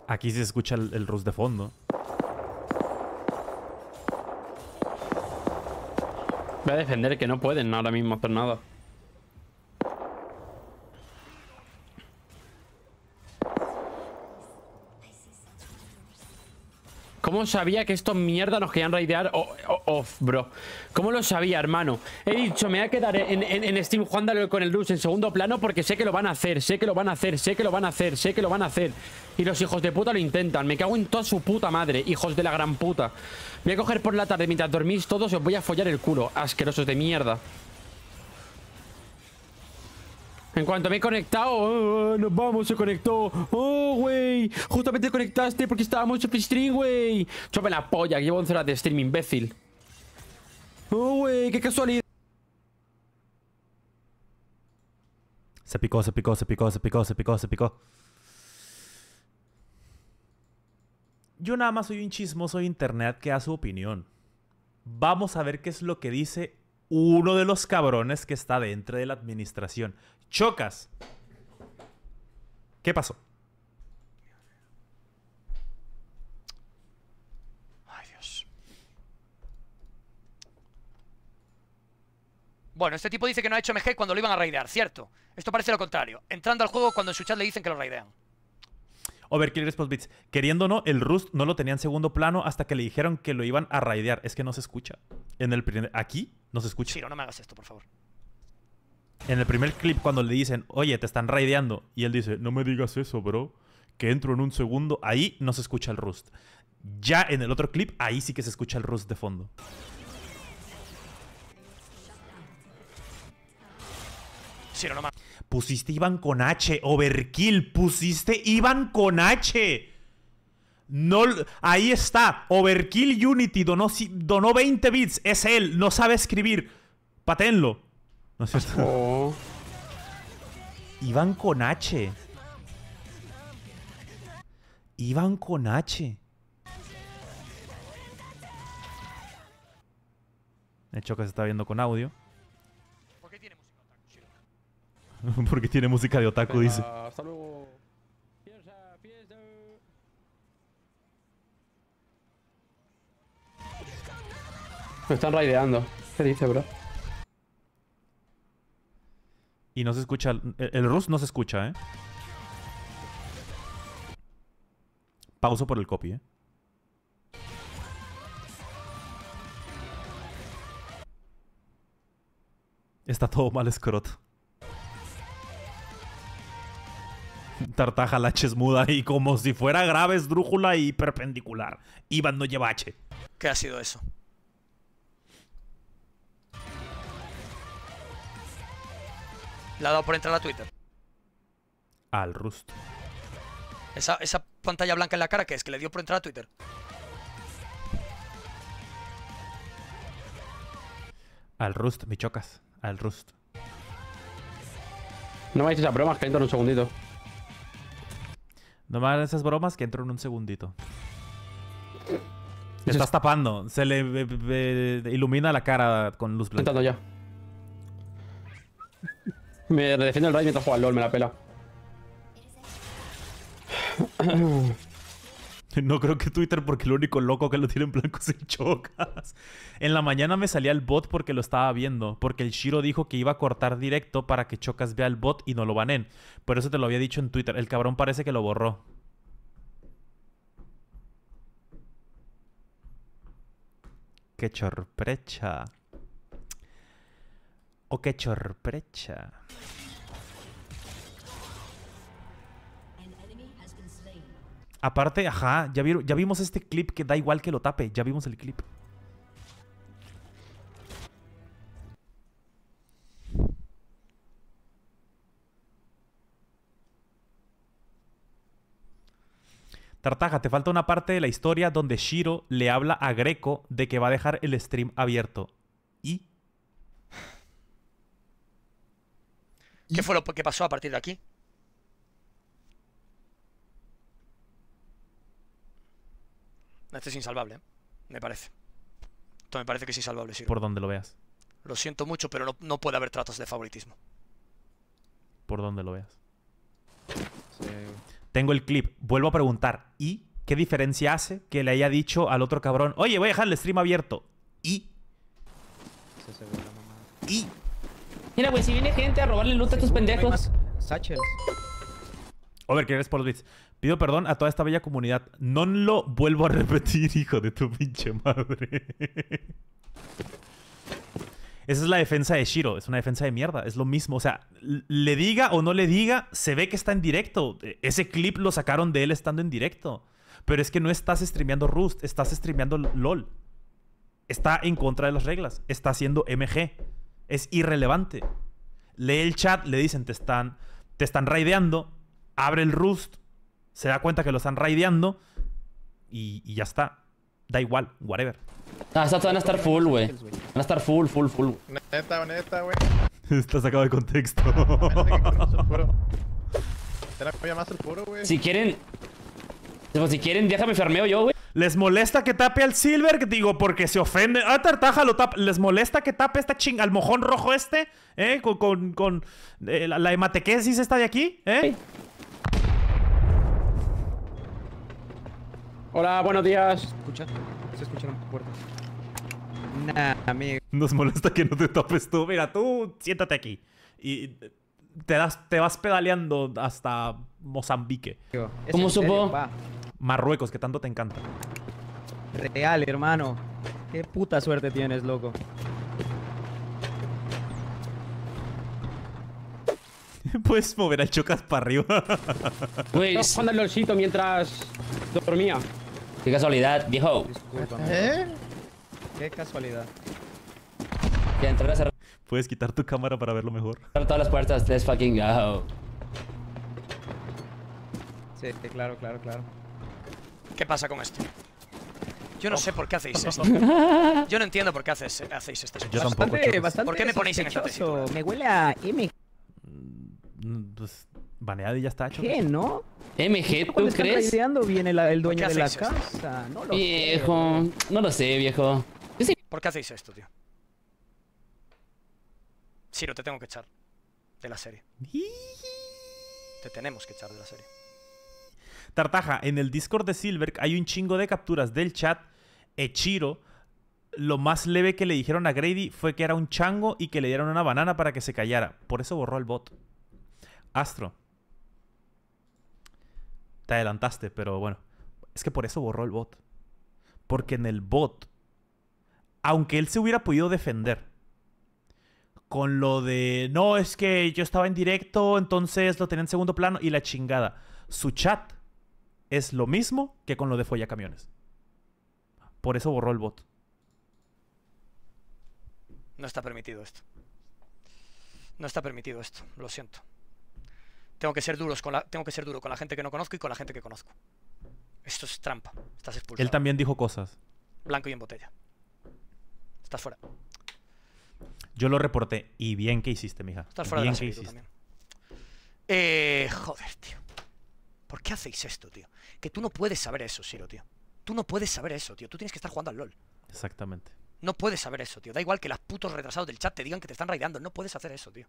Aquí se escucha el, Rus de fondo. Voy a defender que no pueden ahora mismo hacer nada. ¿Cómo sabía que estos mierda nos querían raidear off, oh, oh, oh, bro? ¿Cómo lo sabía, hermano? He dicho, me voy a quedar en, Steam jugándolo con el Luz en segundo plano porque sé que lo van a hacer, sé que lo van a hacer, sé que lo van a hacer, sé que lo van a hacer. Y los hijos de puta lo intentan. Me cago en toda su puta madre, hijos de la gran puta. Voy a coger por la tarde mientras dormís todos os voy a follar el culo, asquerosos de mierda. En cuanto me he conectado, ah, nos vamos, se conectó. Oh, güey. Justamente conectaste porque estábamos en stream, güey. Chope la polla, que llevo 11 horas de stream, imbécil. Oh, güey, qué casualidad. Se picó, se picó, se picó, se picó, se picó, se picó. Yo nada más soy un chismoso de internet que da su opinión. Vamos a ver qué es lo que dice uno de los cabrones que está dentro de la administración. Chocas. ¿Qué pasó? Ay, Dios. Bueno, este tipo dice que no ha hecho MG cuando lo iban a raidear, ¿cierto? Esto parece lo contrario. Entrando al juego cuando en su chat le dicen que lo raidean. Overkill Response Bits. Queriendo o no, el Rust no lo tenía en segundo plano hasta que le dijeron que lo iban a raidear. Es que no se escucha. En el primer... Aquí no se escucha. no me hagas esto, por favor. En el primer clip, cuando le dicen, oye, te están raideando, y él dice, no me digas eso, bro, que entro en un segundo, ahí no se escucha el Rust. Ya en el otro clip, ahí sí que se escucha el Rust de fondo. Pusiste Iván con H, overkill, pusiste Iván con H. No, ahí está, overkill Unity donó, donó 20 bits, es él, no sabe escribir. Patenlo. ¿No es cierto? Oh. Iván con H. Iban con H. El choque se está viendo con audio. Porque tiene música de otaku, dice. Hasta luego. Me están raideando. ¿Qué dice, bro? Y no se escucha. El, el no se escucha, ¿eh? Pauso por el copy, ¿eh? Está todo mal escroto. Tartaja la muda y como si fuera grave, esdrújula y perpendicular. Iván no lleva H. ¿Qué ha sido eso? La ha dado por entrar a Twitter. Al Rust. Esa, pantalla blanca en la cara, que es? Que le dio por entrar a Twitter. Al Rust, me chocas. Al Rust. No me hagas esas bromas que entro en un segundito. No me hagas esas bromas que entro en un segundito. Te estás tapando. Se le, eh, eh, eh, ilumina la cara con luz blanca. ya. Me defiendo el raid mientras juega al LOL, me la pela. No creo que Twitter, porque lo único loco que lo tiene en blanco es Chocas. En la mañana me salía el bot porque lo estaba viendo. Porque el Shiro dijo que iba a cortar directo para que Chocas vea el bot y no lo banen. Por eso te lo había dicho en Twitter. El cabrón parece que lo borró. ¡Qué chorprecha! O qué chorprecha! Aparte, ajá, ya, ya vimos este clip que da igual que lo tape. Ya vimos el clip. Tartaja, te falta una parte de la historia donde Shiro le habla a Greco de que va a dejar el stream abierto. ¿Y? ¿Qué fue lo que pasó a partir de aquí? Este es insalvable, ¿eh? me parece. Esto me parece que es insalvable, sí. Por donde lo veas. Lo siento mucho, pero no, puede haber tratos de favoritismo. Por donde lo veas. Tengo el clip. Vuelvo a preguntar. ¿Y qué diferencia hace que le haya dicho al otro cabrón, oye, voy a dejar el stream abierto? ¿Y? ¿Y? Mira, güey, si viene gente a robarle loot a tus pendejos. O ver, que eres por los Pido perdón a toda esta bella comunidad. No lo vuelvo a repetir, hijo de tu pinche madre. Esa es la defensa de Shiro. Es una defensa de mierda. Es lo mismo. O sea, le diga o no le diga, se ve que está en directo. E-, ese clip lo sacaron de él estando en directo. Pero es que no estás streameando Rust, estás streameando LOL. Está en contra de las reglas. Está haciendo MG es irrelevante. Lee el chat, le dicen te están, te están raideando, abre el Rust, se da cuenta que lo están raideando y, y ya está. Da igual, whatever. Ah, van a estar full, güey. Van a estar full, full, full. Neta, neta, güey. Está sacado de contexto. Si quieren... Pues, si quieren, déjame farmeo yo, güey. Les molesta que tape al Silver, digo, porque se ofende. Ah, Tartaja lo tapa. Les molesta que tape esta ching al mojón rojo este, ¿eh? Con, con, eh, la, hematequesis esta de aquí, ¿eh? Hola, buenos días. Escucha, se escucharon puertas. Nah, amigo. Nos molesta que no te tapes tú. Mira, tú siéntate aquí. Y te, das, te vas pedaleando hasta Mozambique. ¿Cómo supo? Marruecos, que tanto te encanta. Real, hermano. Qué puta suerte tienes, loco. Puedes mover al chocas para arriba. Pues. Jugando el mientras dormía. Qué casualidad, viejo. ¿Eh? Qué casualidad. Puedes quitar tu cámara para verlo mejor. Todas las puertas, let's fucking go. Sí, claro, claro, claro. ¿Qué pasa con esto? Yo no sé por qué hacéis esto. Yo no entiendo por qué hacéis esto. Yo tampoco. Bastante, ¿Por qué me ponéis en esta tesitura? Me huele a MG mm, Pues, y ya está hecho. ¿Qué, no? MG, ¿tú, crees? Está bien el, el dueño de la casa. No lo viejo, no lo sé, viejo. ¿Por qué hacéis esto, tío? lo te tengo que echar de la serie. te tenemos que echar de la serie. Tartaja, en el Discord de Silver hay un chingo de capturas del chat. Echiro, lo más leve que le dijeron a Grady fue que era un chango y que le dieron una banana para que se callara. Por eso borró el bot. Astro. Te adelantaste, pero bueno. Es que por eso borró el bot. Porque en el bot, aunque él se hubiera podido defender con lo de, no, es que yo estaba en directo, entonces lo tenía en segundo plano y la chingada. Su chat es lo mismo que con lo de folla camiones. Por eso borró el bot. No está permitido esto. No está permitido esto, lo siento. Tengo que ser con tengo que ser duro con la gente que no conozco y con la gente que conozco. Esto es trampa. Estás expulsado. Él también dijo cosas. Blanco y en botella. Estás fuera. Yo lo reporté y bien que hiciste, mija. Estás fuera que hiciste. Eh, joder, tío. ¿Por qué hacéis esto, tío? Que tú no puedes saber eso, Siro, tío. Tú no puedes saber eso, tío. Tú tienes que estar jugando al LOL. Exactamente. No puedes saber eso, tío. Da igual que las putos retrasados del chat te digan que te están rayando, No puedes hacer eso, tío.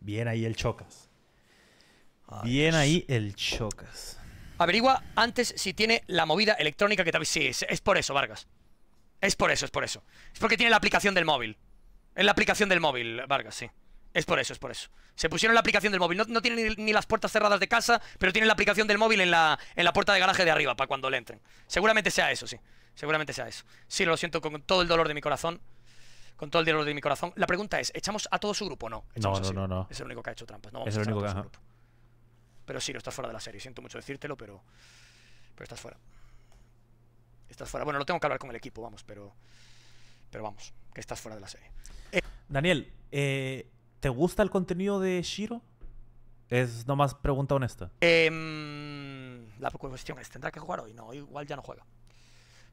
Bien ahí el chocas. Bien ahí el chocas. Averigua antes si tiene la movida electrónica que te Sí, es por eso, Vargas. Es por eso, es por eso. Es porque tiene la aplicación del móvil. Es la aplicación del móvil, Vargas, sí. Es por eso, es por eso. Se pusieron la aplicación del móvil. No, no tienen ni, las puertas cerradas de casa, pero tienen la aplicación del móvil en la, puerta de garaje de arriba para cuando le entren. Seguramente sea eso, sí. Seguramente sea eso. Sí, lo siento con todo el dolor de mi corazón. Con todo el dolor de mi corazón. La pregunta es, ¿echamos a todo su grupo o no? No, no, no, Es el único que ha hecho trampas. No es el único que... ha Pero sí, lo estás fuera de la serie. Siento mucho decírtelo, pero... Pero estás fuera. Estás fuera. Bueno, lo tengo que hablar con el equipo, vamos, pero... Pero vamos, que estás fuera de la serie. Daniel, eh ¿Te gusta el contenido de Shiro? Es nomás pregunta honesta. Eh, la cuestión es, ¿tendrá que jugar hoy? No, igual ya no juega.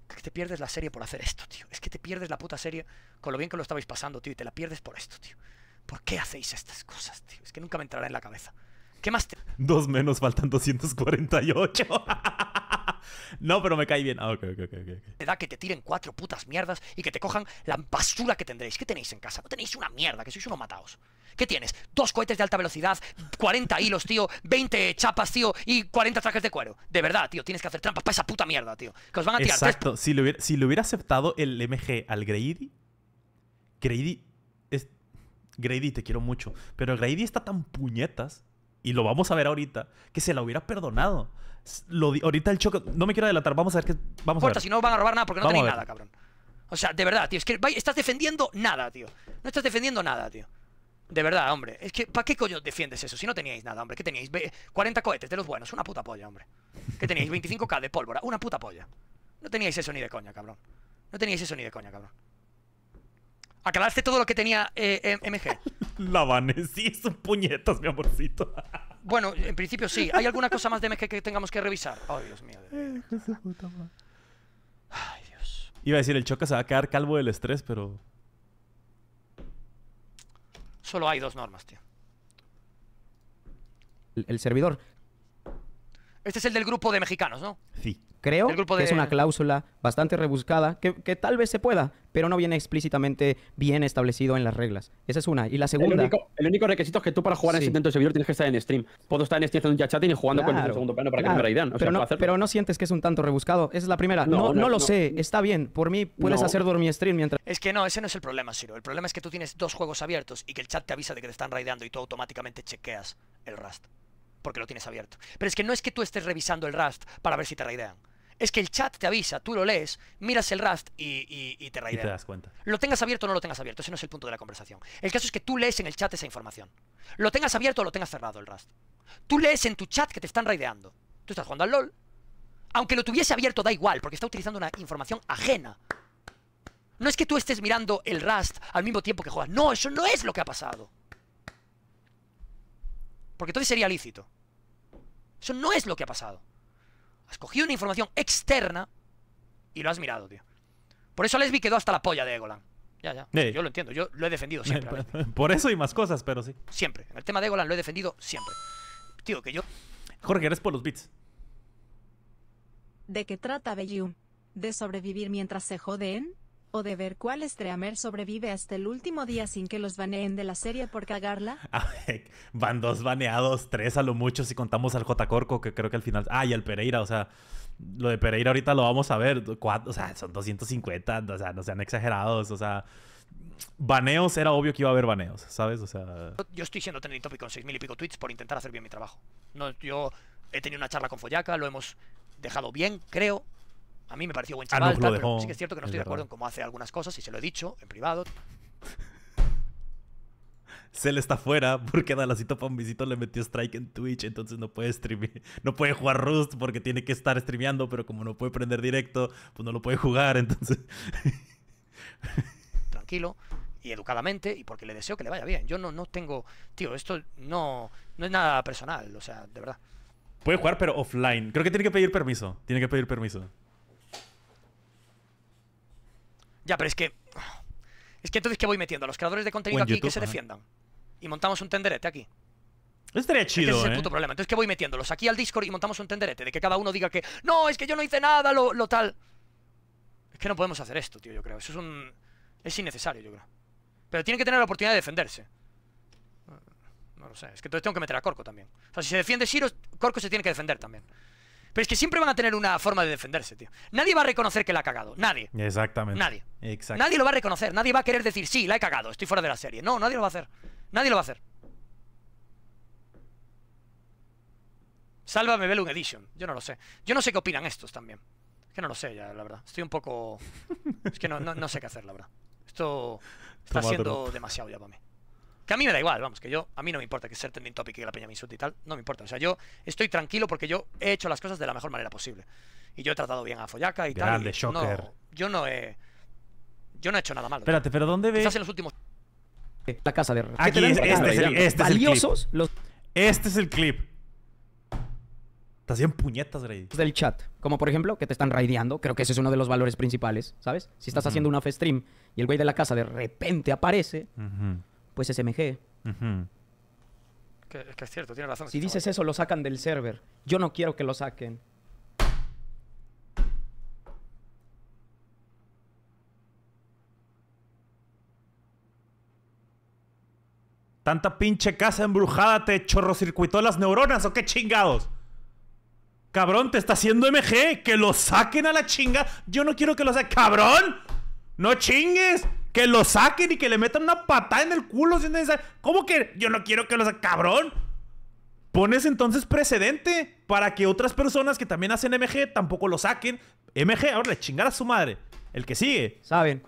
Que te pierdes la serie por hacer esto, tío. Es que te pierdes la puta serie con lo bien que lo estabais pasando, tío, y te la pierdes por esto, tío. ¿Por qué hacéis estas cosas, tío? Es que nunca me entrará en la cabeza. ¿Qué más te... Dos menos, faltan 248. no, pero me cae bien. Ah, ok, ok, ok. Te da que te tiren cuatro putas mierdas y que te cojan la basura que tendréis. ¿Qué tenéis en casa? No tenéis una mierda, que sois unos mataos. ¿Qué tienes? Dos cohetes de alta velocidad, 40 hilos, tío, 20 chapas, tío, y 40 trajes de cuero. De verdad, tío, tienes que hacer trampas para esa puta mierda, tío. Que os van a tirar. Exacto. Si le, hubiera, aceptado el MG al Grady, Grady es. Grady, te quiero mucho. Pero el Grady está tan puñetas, y lo vamos a ver ahorita, que se la hubiera perdonado. ahorita el choque. No me quiero adelantar, vamos a ver qué. Vamos a si no van a robar nada porque no tenéis nada, cabrón. O sea, de verdad, tío. Es que estás defendiendo nada, tío. No estás defendiendo nada, tío. De verdad, hombre. Es que, ¿para qué coño defiendes eso? Si no teníais nada, hombre. ¿Qué teníais? 40 cohetes de los buenos. Una puta polla, hombre. ¿Qué teníais? 25k de pólvora. Una puta polla. No teníais eso ni de coña, cabrón. No teníais eso ni de coña, cabrón. Acabaste todo lo que tenía eh, MG. Em, La y sus puñetas, mi amorcito. bueno, en principio sí. ¿Hay alguna cosa más de MG que tengamos que revisar? Ay, Dios mío. Eh, Ay, Dios. Iba a decir, el Choca se va a quedar calvo del estrés, pero... Solo hay dos normas, tío. El, servidor. Este es el del grupo de mexicanos, ¿no? Sí. Creo que es una cláusula bastante rebuscada que, tal vez se pueda, pero no viene explícitamente bien establecido en las reglas. Esa es una. Y la segunda. El único, requisito es que tú para jugar en ese intento de servidor tienes que estar en stream. Puedo estar en stream haciendo un chat y jugando con el segundo plano para que me raidean pero, no, sientes que es un tanto rebuscado. Esa es la primera. No, no, lo sé. Está bien. Por mí puedes hacer dormir stream mientras. Es que no, ese no es el problema, Siro. El problema es que tú tienes dos juegos abiertos y que el chat te avisa de que te están raideando y tú automáticamente chequeas el Rust. Porque lo tienes abierto. Pero es que no es que tú estés revisando el Rust para ver si te raidean es que el chat te avisa, tú lo lees, miras el Rust y, te raidea. Y te das cuenta. Lo tengas abierto o no lo tengas abierto, ese no es el punto de la conversación. El caso es que tú lees en el chat esa información. Lo tengas abierto o lo tengas cerrado el Rust. Tú lees en tu chat que te están raideando. Tú estás jugando al LOL. Aunque lo tuviese abierto, da igual, porque está utilizando una información ajena. No es que tú estés mirando el Rust al mismo tiempo que juegas. No, eso no es lo que ha pasado. Porque entonces sería lícito. Eso no es lo que ha pasado. Has cogido una información externa y lo has mirado, tío. Por eso Lesbi quedó hasta la polla de Egolan. Ya, ya. Yo lo entiendo, yo lo he defendido siempre. Por eso y más cosas, pero sí. Siempre. el tema de Egolan lo he defendido siempre. Tío, que yo. Jorge, eres por los bits. ¿De qué trata Bellium? ¿De sobrevivir mientras se joden? o de ver cuál estreamer sobrevive hasta el último día sin que los baneen de la serie por cagarla? Van dos baneados, tres a lo mucho si contamos al J. Corco, que creo que al final. Ah, y al Pereira, o sea, lo de Pereira ahorita lo vamos a ver. o sea, son 250, o sea, no sean exagerados, o sea. Baneos, era obvio que iba a haber baneos, ¿sabes? O sea. Yo estoy siendo trending topic con seis mil y pico tweets por intentar hacer bien mi trabajo. No, yo he tenido una charla con Follaca, lo hemos dejado bien, creo a mí me pareció buen ah, chaval, pero sí que es cierto que no estoy de acuerdo en cómo hace algunas cosas y se lo he dicho en privado. Cell está fuera porque Dalasito Pambisito le metió strike en Twitch, entonces no puede streamear, no puede jugar Rust porque tiene que estar streameando, pero como no puede prender directo, pues no lo puede jugar, entonces... Tranquilo y educadamente y porque le deseo que le vaya bien. Yo no, no tengo... Tío, esto no, no es nada personal, o sea, de verdad. Puede jugar, pero offline. Creo que tiene que pedir permiso. Tiene que pedir permiso. Ya, pero es que... Es que entonces ¿qué voy metiendo a los creadores de contenido aquí que se defiendan. Y montamos un tenderete aquí. Estaría chido. Ese es el ¿eh? puto problema. Entonces que voy metiéndolos aquí al Discord y montamos un tenderete de que cada uno diga que no, es que yo no hice nada, lo, tal. Es que no podemos hacer esto, tío, yo creo. Eso es un. Es innecesario, yo creo. Pero tienen que tener la oportunidad de defenderse. No lo sé. Es que entonces tengo que meter a Corco también. O sea, si se defiende Shiro, Corco se tiene que defender también. Pero es que siempre van a tener una forma de defenderse, tío. Nadie va a reconocer que la ha cagado. Nadie. Exactamente. Nadie. Nadie lo va a reconocer. Nadie va a querer decir, sí, la he cagado, estoy fuera de la serie. No, nadie lo va a hacer. Nadie lo va a hacer. Sálvame Bellum Edition. Yo no lo sé. Yo no sé qué opinan estos también. Es que no lo sé ya, la verdad. Estoy un poco... Es que no, sé qué hacer, la verdad. Esto está siendo demasiado ya para mí. Que a mí me da igual, vamos, que yo, a mí no me importa que ser trending topic y que la peña me insulte y tal, no me importa. O sea, yo estoy tranquilo porque yo he hecho las cosas de la mejor manera posible. Y yo he tratado bien a Follaca y tal. yo no he. Yo no he hecho nada malo. Espérate, pero ¿dónde ves? Estás en los últimos. La casa de. Aquí es, este, este valiosos Los... Este es el clip. Te hacían puñetas, Del chat. Como por ejemplo, que te están raideando. Creo que ese es uno de los valores principales, ¿sabes? Si estás haciendo una off stream y el güey de la casa de repente aparece. Ajá pues es M.G. es que es cierto, tiene razón. Si este dices ¿eh? eso, lo sacan del server. Yo no quiero que lo saquen. ¿Tanta pinche casa embrujada te chorrocircuitó las neuronas o qué chingados? Cabrón, te está haciendo MG. Que lo saquen a la chinga. Yo no quiero que lo saquen. ¡Cabrón! ¡No chingues! Que lo saquen y que le metan una patada en el culo si es ¿Cómo que yo no quiero que lo saquen? ¡Cabrón! Pones entonces precedente para que otras personas que también hacen MG tampoco lo saquen. MG, ahora le chingar a su madre. El que sigue. Saben.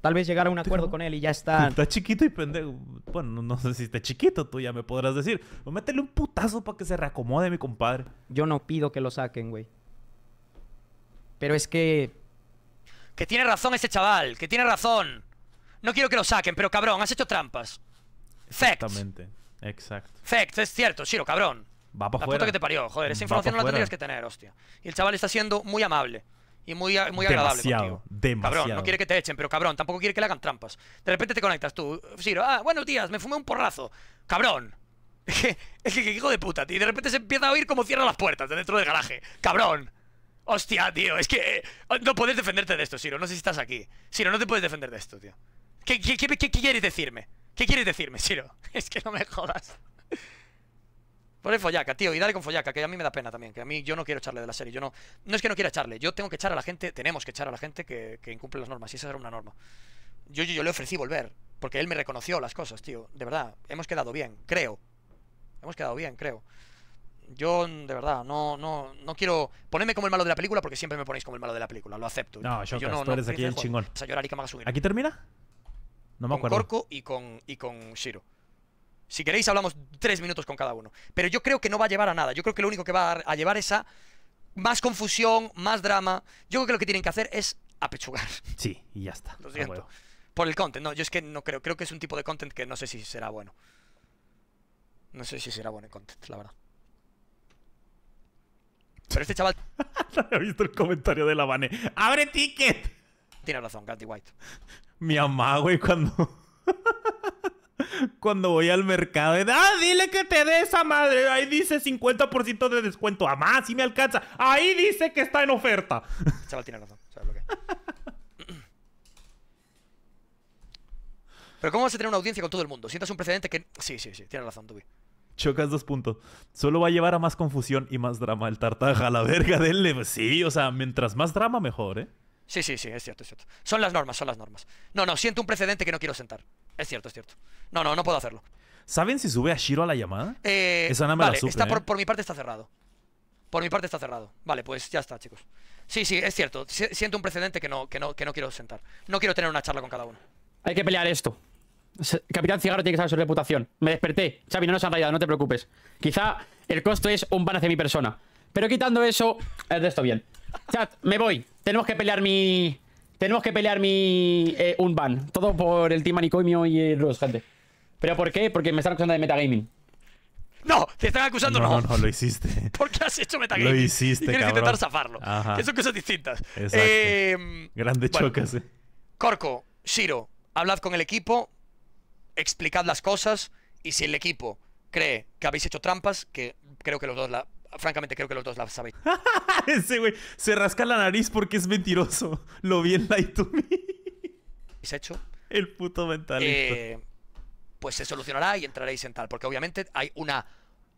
Tal vez llegar a un acuerdo con él y ya está. Está chiquito y pendejo. Bueno, no sé si está chiquito, tú ya me podrás decir. métele un putazo para que se reacomode, mi compadre. Yo no pido que lo saquen, güey. Pero es que que tiene razón ese chaval, que tiene razón. No quiero que lo saquen, pero cabrón, has hecho trampas. Exactamente, exacto. Facts, es cierto, Shiro, cabrón. Va La que te parió, joder, esa información no la tendrías que tener, hostia. Y el chaval está siendo muy amable y muy, muy agradable demasiado, contigo. Cabrón, no quiere que te echen, pero cabrón, tampoco quiere que le hagan trampas. De repente te conectas tú, Siro. ah, buenos días, me fumé un porrazo. Cabrón. es que, hijo de puta, tío. Y de repente se empieza a oír como cierra las puertas de dentro del garaje. Cabrón. Hostia, tío, es que eh, no puedes defenderte de esto, Siro. No sé si estás aquí. Siro, no te puedes defender de esto, tío. ¿Qué, quieres decirme? ¿Qué quieres decirme, Siro? Es que no me jodas. Ponle follaca, tío, y dale con follaca, que a mí me da pena también, que a mí yo no quiero echarle de la serie, yo no... No es que no quiera echarle, yo tengo que echar a la gente, tenemos que echar a la gente que, incumple las normas, y esa era una norma. yo, yo le ofrecí volver, porque él me reconoció las cosas, tío, de verdad, hemos quedado bien, creo. Hemos quedado bien, creo. Yo, de verdad, no, no, no quiero ponerme como el malo de la película porque siempre me ponéis como el malo de la película, lo acepto. No, yo, no, no, eres aquí el chingón. ¿Aquí termina? No me acuerdo. Con Corco y con, y con Shiro. Si queréis, hablamos tres minutos con cada uno. Pero yo creo que no va a llevar a nada. Yo creo que lo único que va a llevar es a más confusión, más drama. Yo creo que lo que tienen que hacer es apechugar. Sí, y ya está. Lo siento. Por el content, no, yo es que no creo. Creo que es un tipo de content que no sé si será bueno. No sé si será bueno el content, la verdad. Pero este chaval. no visto el comentario de la Vane. ¡Abre ticket! Tiene razón, Candy White. Mi amá, güey, cuando. cuando voy al mercado. ¡Ah, dile que te dé esa madre! Ahí dice 50% de descuento. Ah, más sí me alcanza! Ahí dice que está en oferta. Este chaval tiene razón. ¿sabes lo que? Pero ¿cómo vas a tener una audiencia con todo el mundo? Sientas un precedente que... Sí, sí, sí, tienes razón, Tubi. Chocas dos puntos. Solo va a llevar a más confusión y más drama. El tartaja, la verga, denle. Pues sí, o sea, mientras más drama, mejor, ¿eh? Sí, sí, sí, es cierto, es cierto. Son las normas, son las normas. No, no, siento un precedente que no quiero sentar. Es cierto, es cierto. No, no, no puedo hacerlo. ¿Saben si sube a Shiro a la llamada? Eh, Esa no me la está ¿eh? por, mi parte está cerrado. Por mi parte está cerrado. Vale, pues ya está, chicos. Sí, sí, es cierto. Siento un precedente que no, no, que no quiero sentar. No quiero tener una charla con cada uno. Hay que pelear esto. Capitán Cigarro tiene que saber su reputación. Me desperté. Xavi, no nos han rayado, no te preocupes. Quizá el costo es un ban hacia mi persona. Pero quitando eso, Esto resto bien. Chat, me voy. Tenemos que pelear mi... Tenemos que pelear mi... Eh, un ban. Todo por el team manicomio y el Rus, gente. ¿Pero por qué? Porque me están acusando de metagaming. No, te están acusando no. No, no lo hiciste. ¿Por qué has hecho metagaming? Lo hiciste, y quieres intentar zafarlo. Ajá. Que son cosas distintas. Exacto. Eh, Grande bueno. chocas. Eh. Corco, Shiro, hablad con el equipo, explicad las cosas y si el equipo cree que habéis hecho trampas, que creo que los dos la... Francamente, creo que los dos la sabéis. Ese güey se rasca la nariz porque es mentiroso. Lo bien en Light to Me. hecho? El puto mentalista. Eh, pues se solucionará y entraréis en tal. Porque obviamente hay una...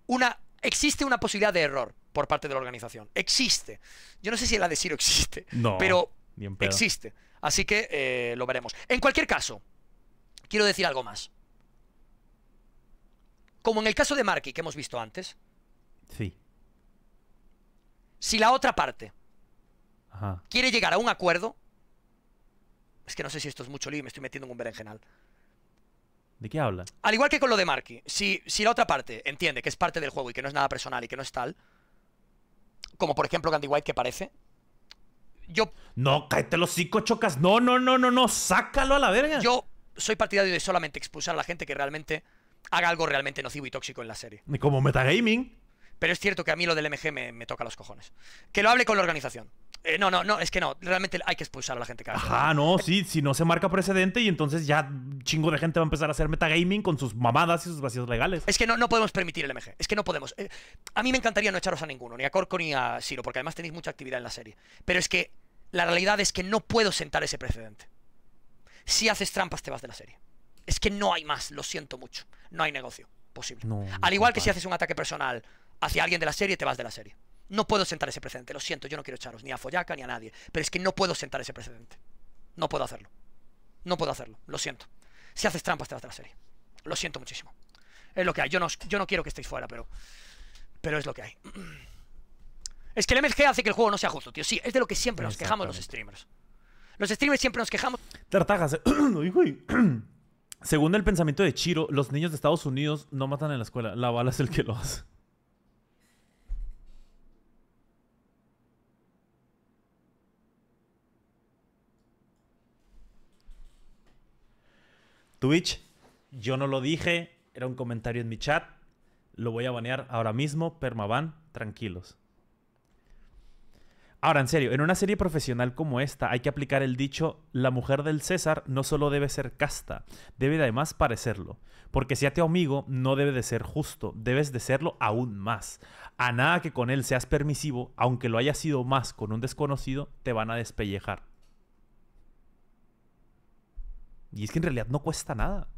una existe una posibilidad de error por parte de la organización. Existe. Yo no sé si de Siro existe. No. Pero existe. Así que eh, lo veremos. En cualquier caso, quiero decir algo más. Como en el caso de Marky que hemos visto antes. Sí. Si la otra parte Ajá. quiere llegar a un acuerdo, es que no sé si esto es mucho lío, me estoy metiendo en un berenjenal. ¿De qué habla? Al igual que con lo de Marky, si, la otra parte entiende que es parte del juego y que no es nada personal y que no es tal, como por ejemplo Candy White que parece, yo... No, cállate los cinco chocas, no, no, no, no, no, sácalo a la verga. Yo soy partidario de solamente expulsar a la gente que realmente haga algo realmente nocivo y tóxico en la serie. Como metagaming. Pero es cierto que a mí lo del MG me, toca los cojones. Que lo hable con la organización. Eh, no, no, no, es que no. Realmente hay que expulsar a la gente que Ajá, no, sí. Si no se marca precedente y entonces ya chingo de gente va a empezar a hacer metagaming con sus mamadas y sus vacíos legales. Es que no, no podemos permitir el MG. Es que no podemos. Eh, a mí me encantaría no echaros a ninguno, ni a Corco ni a Siro, porque además tenéis mucha actividad en la serie. Pero es que la realidad es que no puedo sentar ese precedente. Si haces trampas, te vas de la serie. Es que no hay más, lo siento mucho. No hay negocio posible. Al igual que si haces un ataque personal hacia alguien de la serie, te vas de la serie. No puedo sentar ese precedente, lo siento, yo no quiero echaros ni a Follaca ni a nadie, pero es que no puedo sentar ese precedente. No puedo hacerlo. No puedo hacerlo, lo siento. Si haces trampas, te vas de la serie. Lo siento muchísimo. Es lo que hay. Yo no, yo no quiero que estéis fuera, pero. Pero es lo que hay. Es que el MSG hace que el juego no sea justo, tío. Sí, es de lo que siempre nos quejamos los streamers. Los streamers siempre nos quejamos. Tartajas. Eh, Según el pensamiento de Chiro, los niños de Estados Unidos no matan en la escuela. La bala es el que lo hace. Twitch, yo no lo dije, era un comentario en mi chat. Lo voy a banear ahora mismo, permaban, tranquilos. Ahora, en serio, en una serie profesional como esta hay que aplicar el dicho, la mujer del César no solo debe ser casta, debe además parecerlo. Porque si a tu amigo no debe de ser justo, debes de serlo aún más. A nada que con él seas permisivo, aunque lo haya sido más con un desconocido, te van a despellejar. Y es que en realidad no cuesta nada.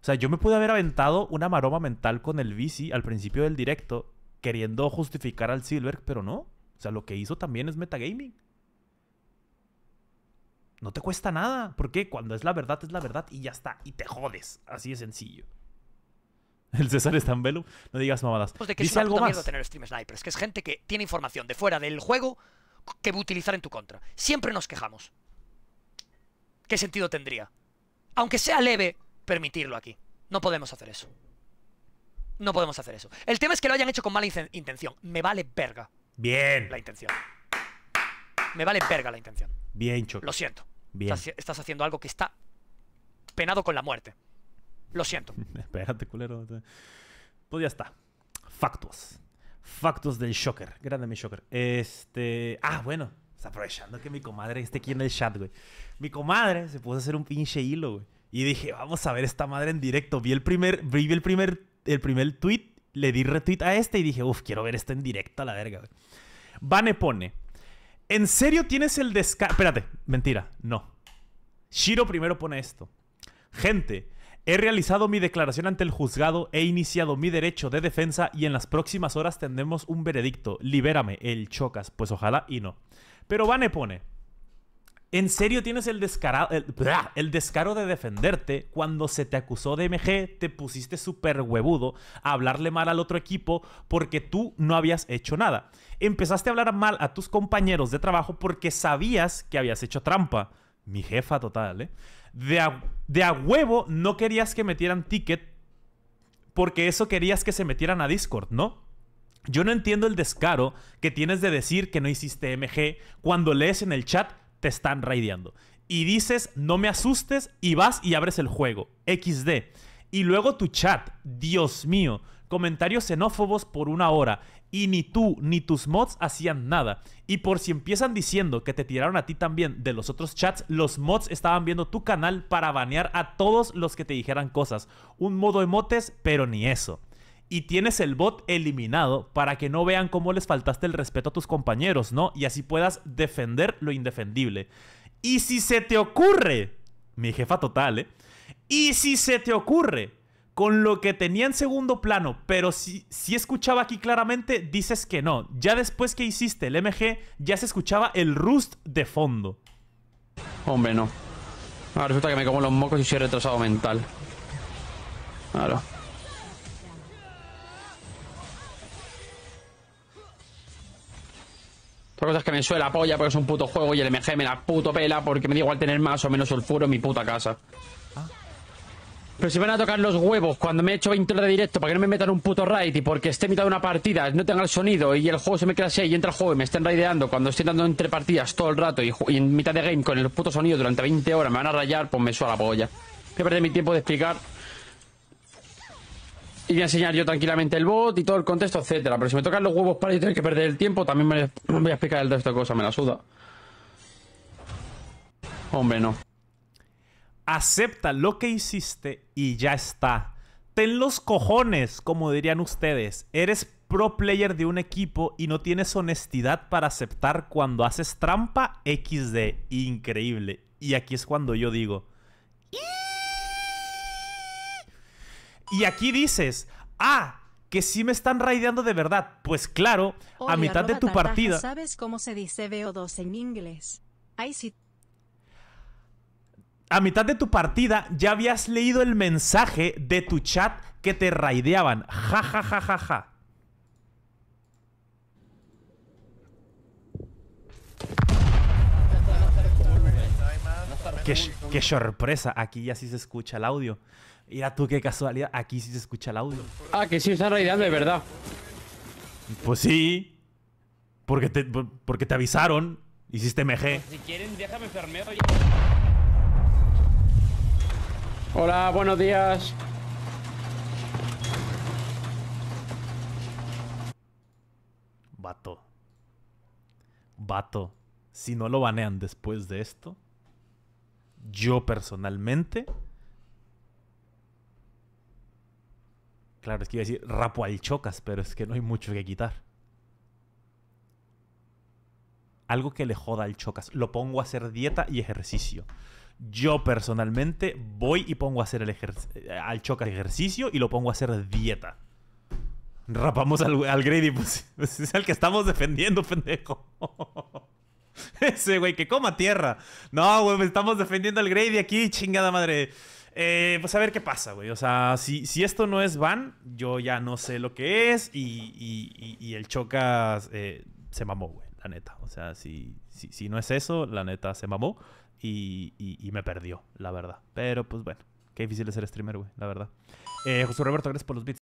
O sea, yo me pude haber aventado una maroma mental con el bici al principio del directo, queriendo justificar al Silver, pero no. O sea, lo que hizo también es metagaming. No te cuesta nada, porque cuando es la verdad, es la verdad y ya está, y te jodes. Así de sencillo. El César velo. no digas mamadas. Pues de que Dice es algo tener stream snipers, que es gente que tiene información de fuera del juego que a utilizar en tu contra. Siempre nos quejamos. ¿Qué sentido tendría? Aunque sea leve, permitirlo aquí. No podemos hacer eso. No podemos hacer eso. El tema es que lo hayan hecho con mala intención. Me vale verga. Bien. La intención. Me vale perga la intención. Bien, Choco. Lo siento. Bien. Estás, estás haciendo algo que está penado con la muerte. Lo siento. Espérate, culero. Pues ya está. Factos. Factos del Shocker. Grande mi Shocker. Este. Ah, bueno. Aprovechando que mi comadre esté aquí en el chat, güey. Mi comadre se puso a hacer un pinche hilo, güey. Y dije, vamos a ver esta madre en directo. Vi el primer, vi el primer, el primer tweet le di retweet a este y dije, uff, quiero ver este en directo a la verga, Vane pone, ¿en serio tienes el descargo? Espérate, mentira, no. Shiro primero pone esto. Gente, he realizado mi declaración ante el juzgado, he iniciado mi derecho de defensa y en las próximas horas tendremos un veredicto. Libérame, el chocas. Pues ojalá y no. Pero Vane pone, ¿En serio tienes el, el, descaro de defenderte cuando se te acusó de MG? Te pusiste súper huevudo a hablarle mal al otro equipo porque tú no habías hecho nada. Empezaste a hablar mal a tus compañeros de trabajo porque sabías que habías hecho trampa. Mi jefa total, ¿eh? De de a huevo no querías que metieran ticket porque eso querías que se metieran a Discord, ¿no? Yo no entiendo el descaro que tienes de decir que no hiciste MG cuando lees en el chat te están raideando. Y dices, no me asustes, y vas y abres el juego. XD. Y luego tu chat, Dios mío, comentarios xenófobos por una hora. Y ni tú ni tus mods hacían nada. Y por si empiezan diciendo que te tiraron a ti también de los otros chats, los mods estaban viendo tu canal para banear a todos los que te dijeran cosas. Un modo emotes, pero ni eso y tienes el bot eliminado para que no vean cómo les faltaste el respeto a tus compañeros, ¿no? Y así puedas defender lo indefendible. Y si se te ocurre, mi jefa total, ¿eh? Y si se te ocurre, con lo que tenía en segundo plano, pero si, escuchaba aquí claramente, dices que no. Ya después que hiciste el MG, ya se escuchaba el Rust de fondo. Hombre, no. Ahora resulta que me como los mocos y soy retrasado mental. Claro. Por cosas que me suele la polla porque es un puto juego y el MG me la puto pela porque me da igual tener más o menos sulfuro en mi puta casa. Ah. Pero si van a tocar los huevos cuando me he hecho 20 horas de directo para que no me metan un puto raid y porque esté en mitad de una partida, no tenga el sonido y el juego se me así y entra el juego y me estén raideando cuando estoy dando entre partidas todo el rato y, en mitad de game con el puto sonido durante 20 horas me van a rayar, pues me suena la polla. Voy a perder mi tiempo de explicar y voy a enseñar yo tranquilamente el bot y todo el contexto, etcétera. Pero si me tocan los huevos para tener que perder el tiempo, también me voy a explicar el resto de cosas, me la suda. Hombre, no. Acepta lo que hiciste y ya está. Ten los cojones, como dirían ustedes. Eres pro player de un equipo y no tienes honestidad para aceptar cuando haces trampa XD. Increíble. Y aquí es cuando yo digo... Y aquí dices, ah, que sí me están raideando de verdad. Pues claro, a mitad de tu partida. ¿Sabes cómo se dice vo 2 en inglés? Ahí sí. A mitad de tu partida ya habías leído el mensaje de tu chat que te raideaban. Ja, ja, ja, ja, ja. qué, qué sorpresa. Aquí ya sí se escucha el audio. Mira tú qué casualidad. Aquí sí se escucha el audio. Ah, que sí Están realidad de verdad. Pues sí. Porque te, porque te avisaron. Hiciste MG. Pues si quieren, déjame Y... Hola, buenos días. Vato. Vato. Si no lo banean después de esto, yo personalmente Claro, es que iba a decir rapo al chocas, pero es que no hay mucho que quitar. Algo que le joda al chocas. Lo pongo a hacer dieta y ejercicio. Yo personalmente voy y pongo a hacer el eh, al chocas ejercicio y lo pongo a hacer dieta. Rapamos al, Grady, pues, pues es el que estamos defendiendo, pendejo. Ese güey, que coma tierra. No, güey, estamos defendiendo al Grady aquí, chingada madre. Eh, pues a ver qué pasa, güey. O sea, si, esto no es van, yo ya no sé lo que es. Y, el Chocas eh, se mamó, güey, la neta. O sea, si, si, no es eso, la neta se mamó. Y, me perdió, la verdad. Pero pues bueno, qué difícil es ser streamer, güey, la verdad. Eh, José Roberto, gracias por los bits.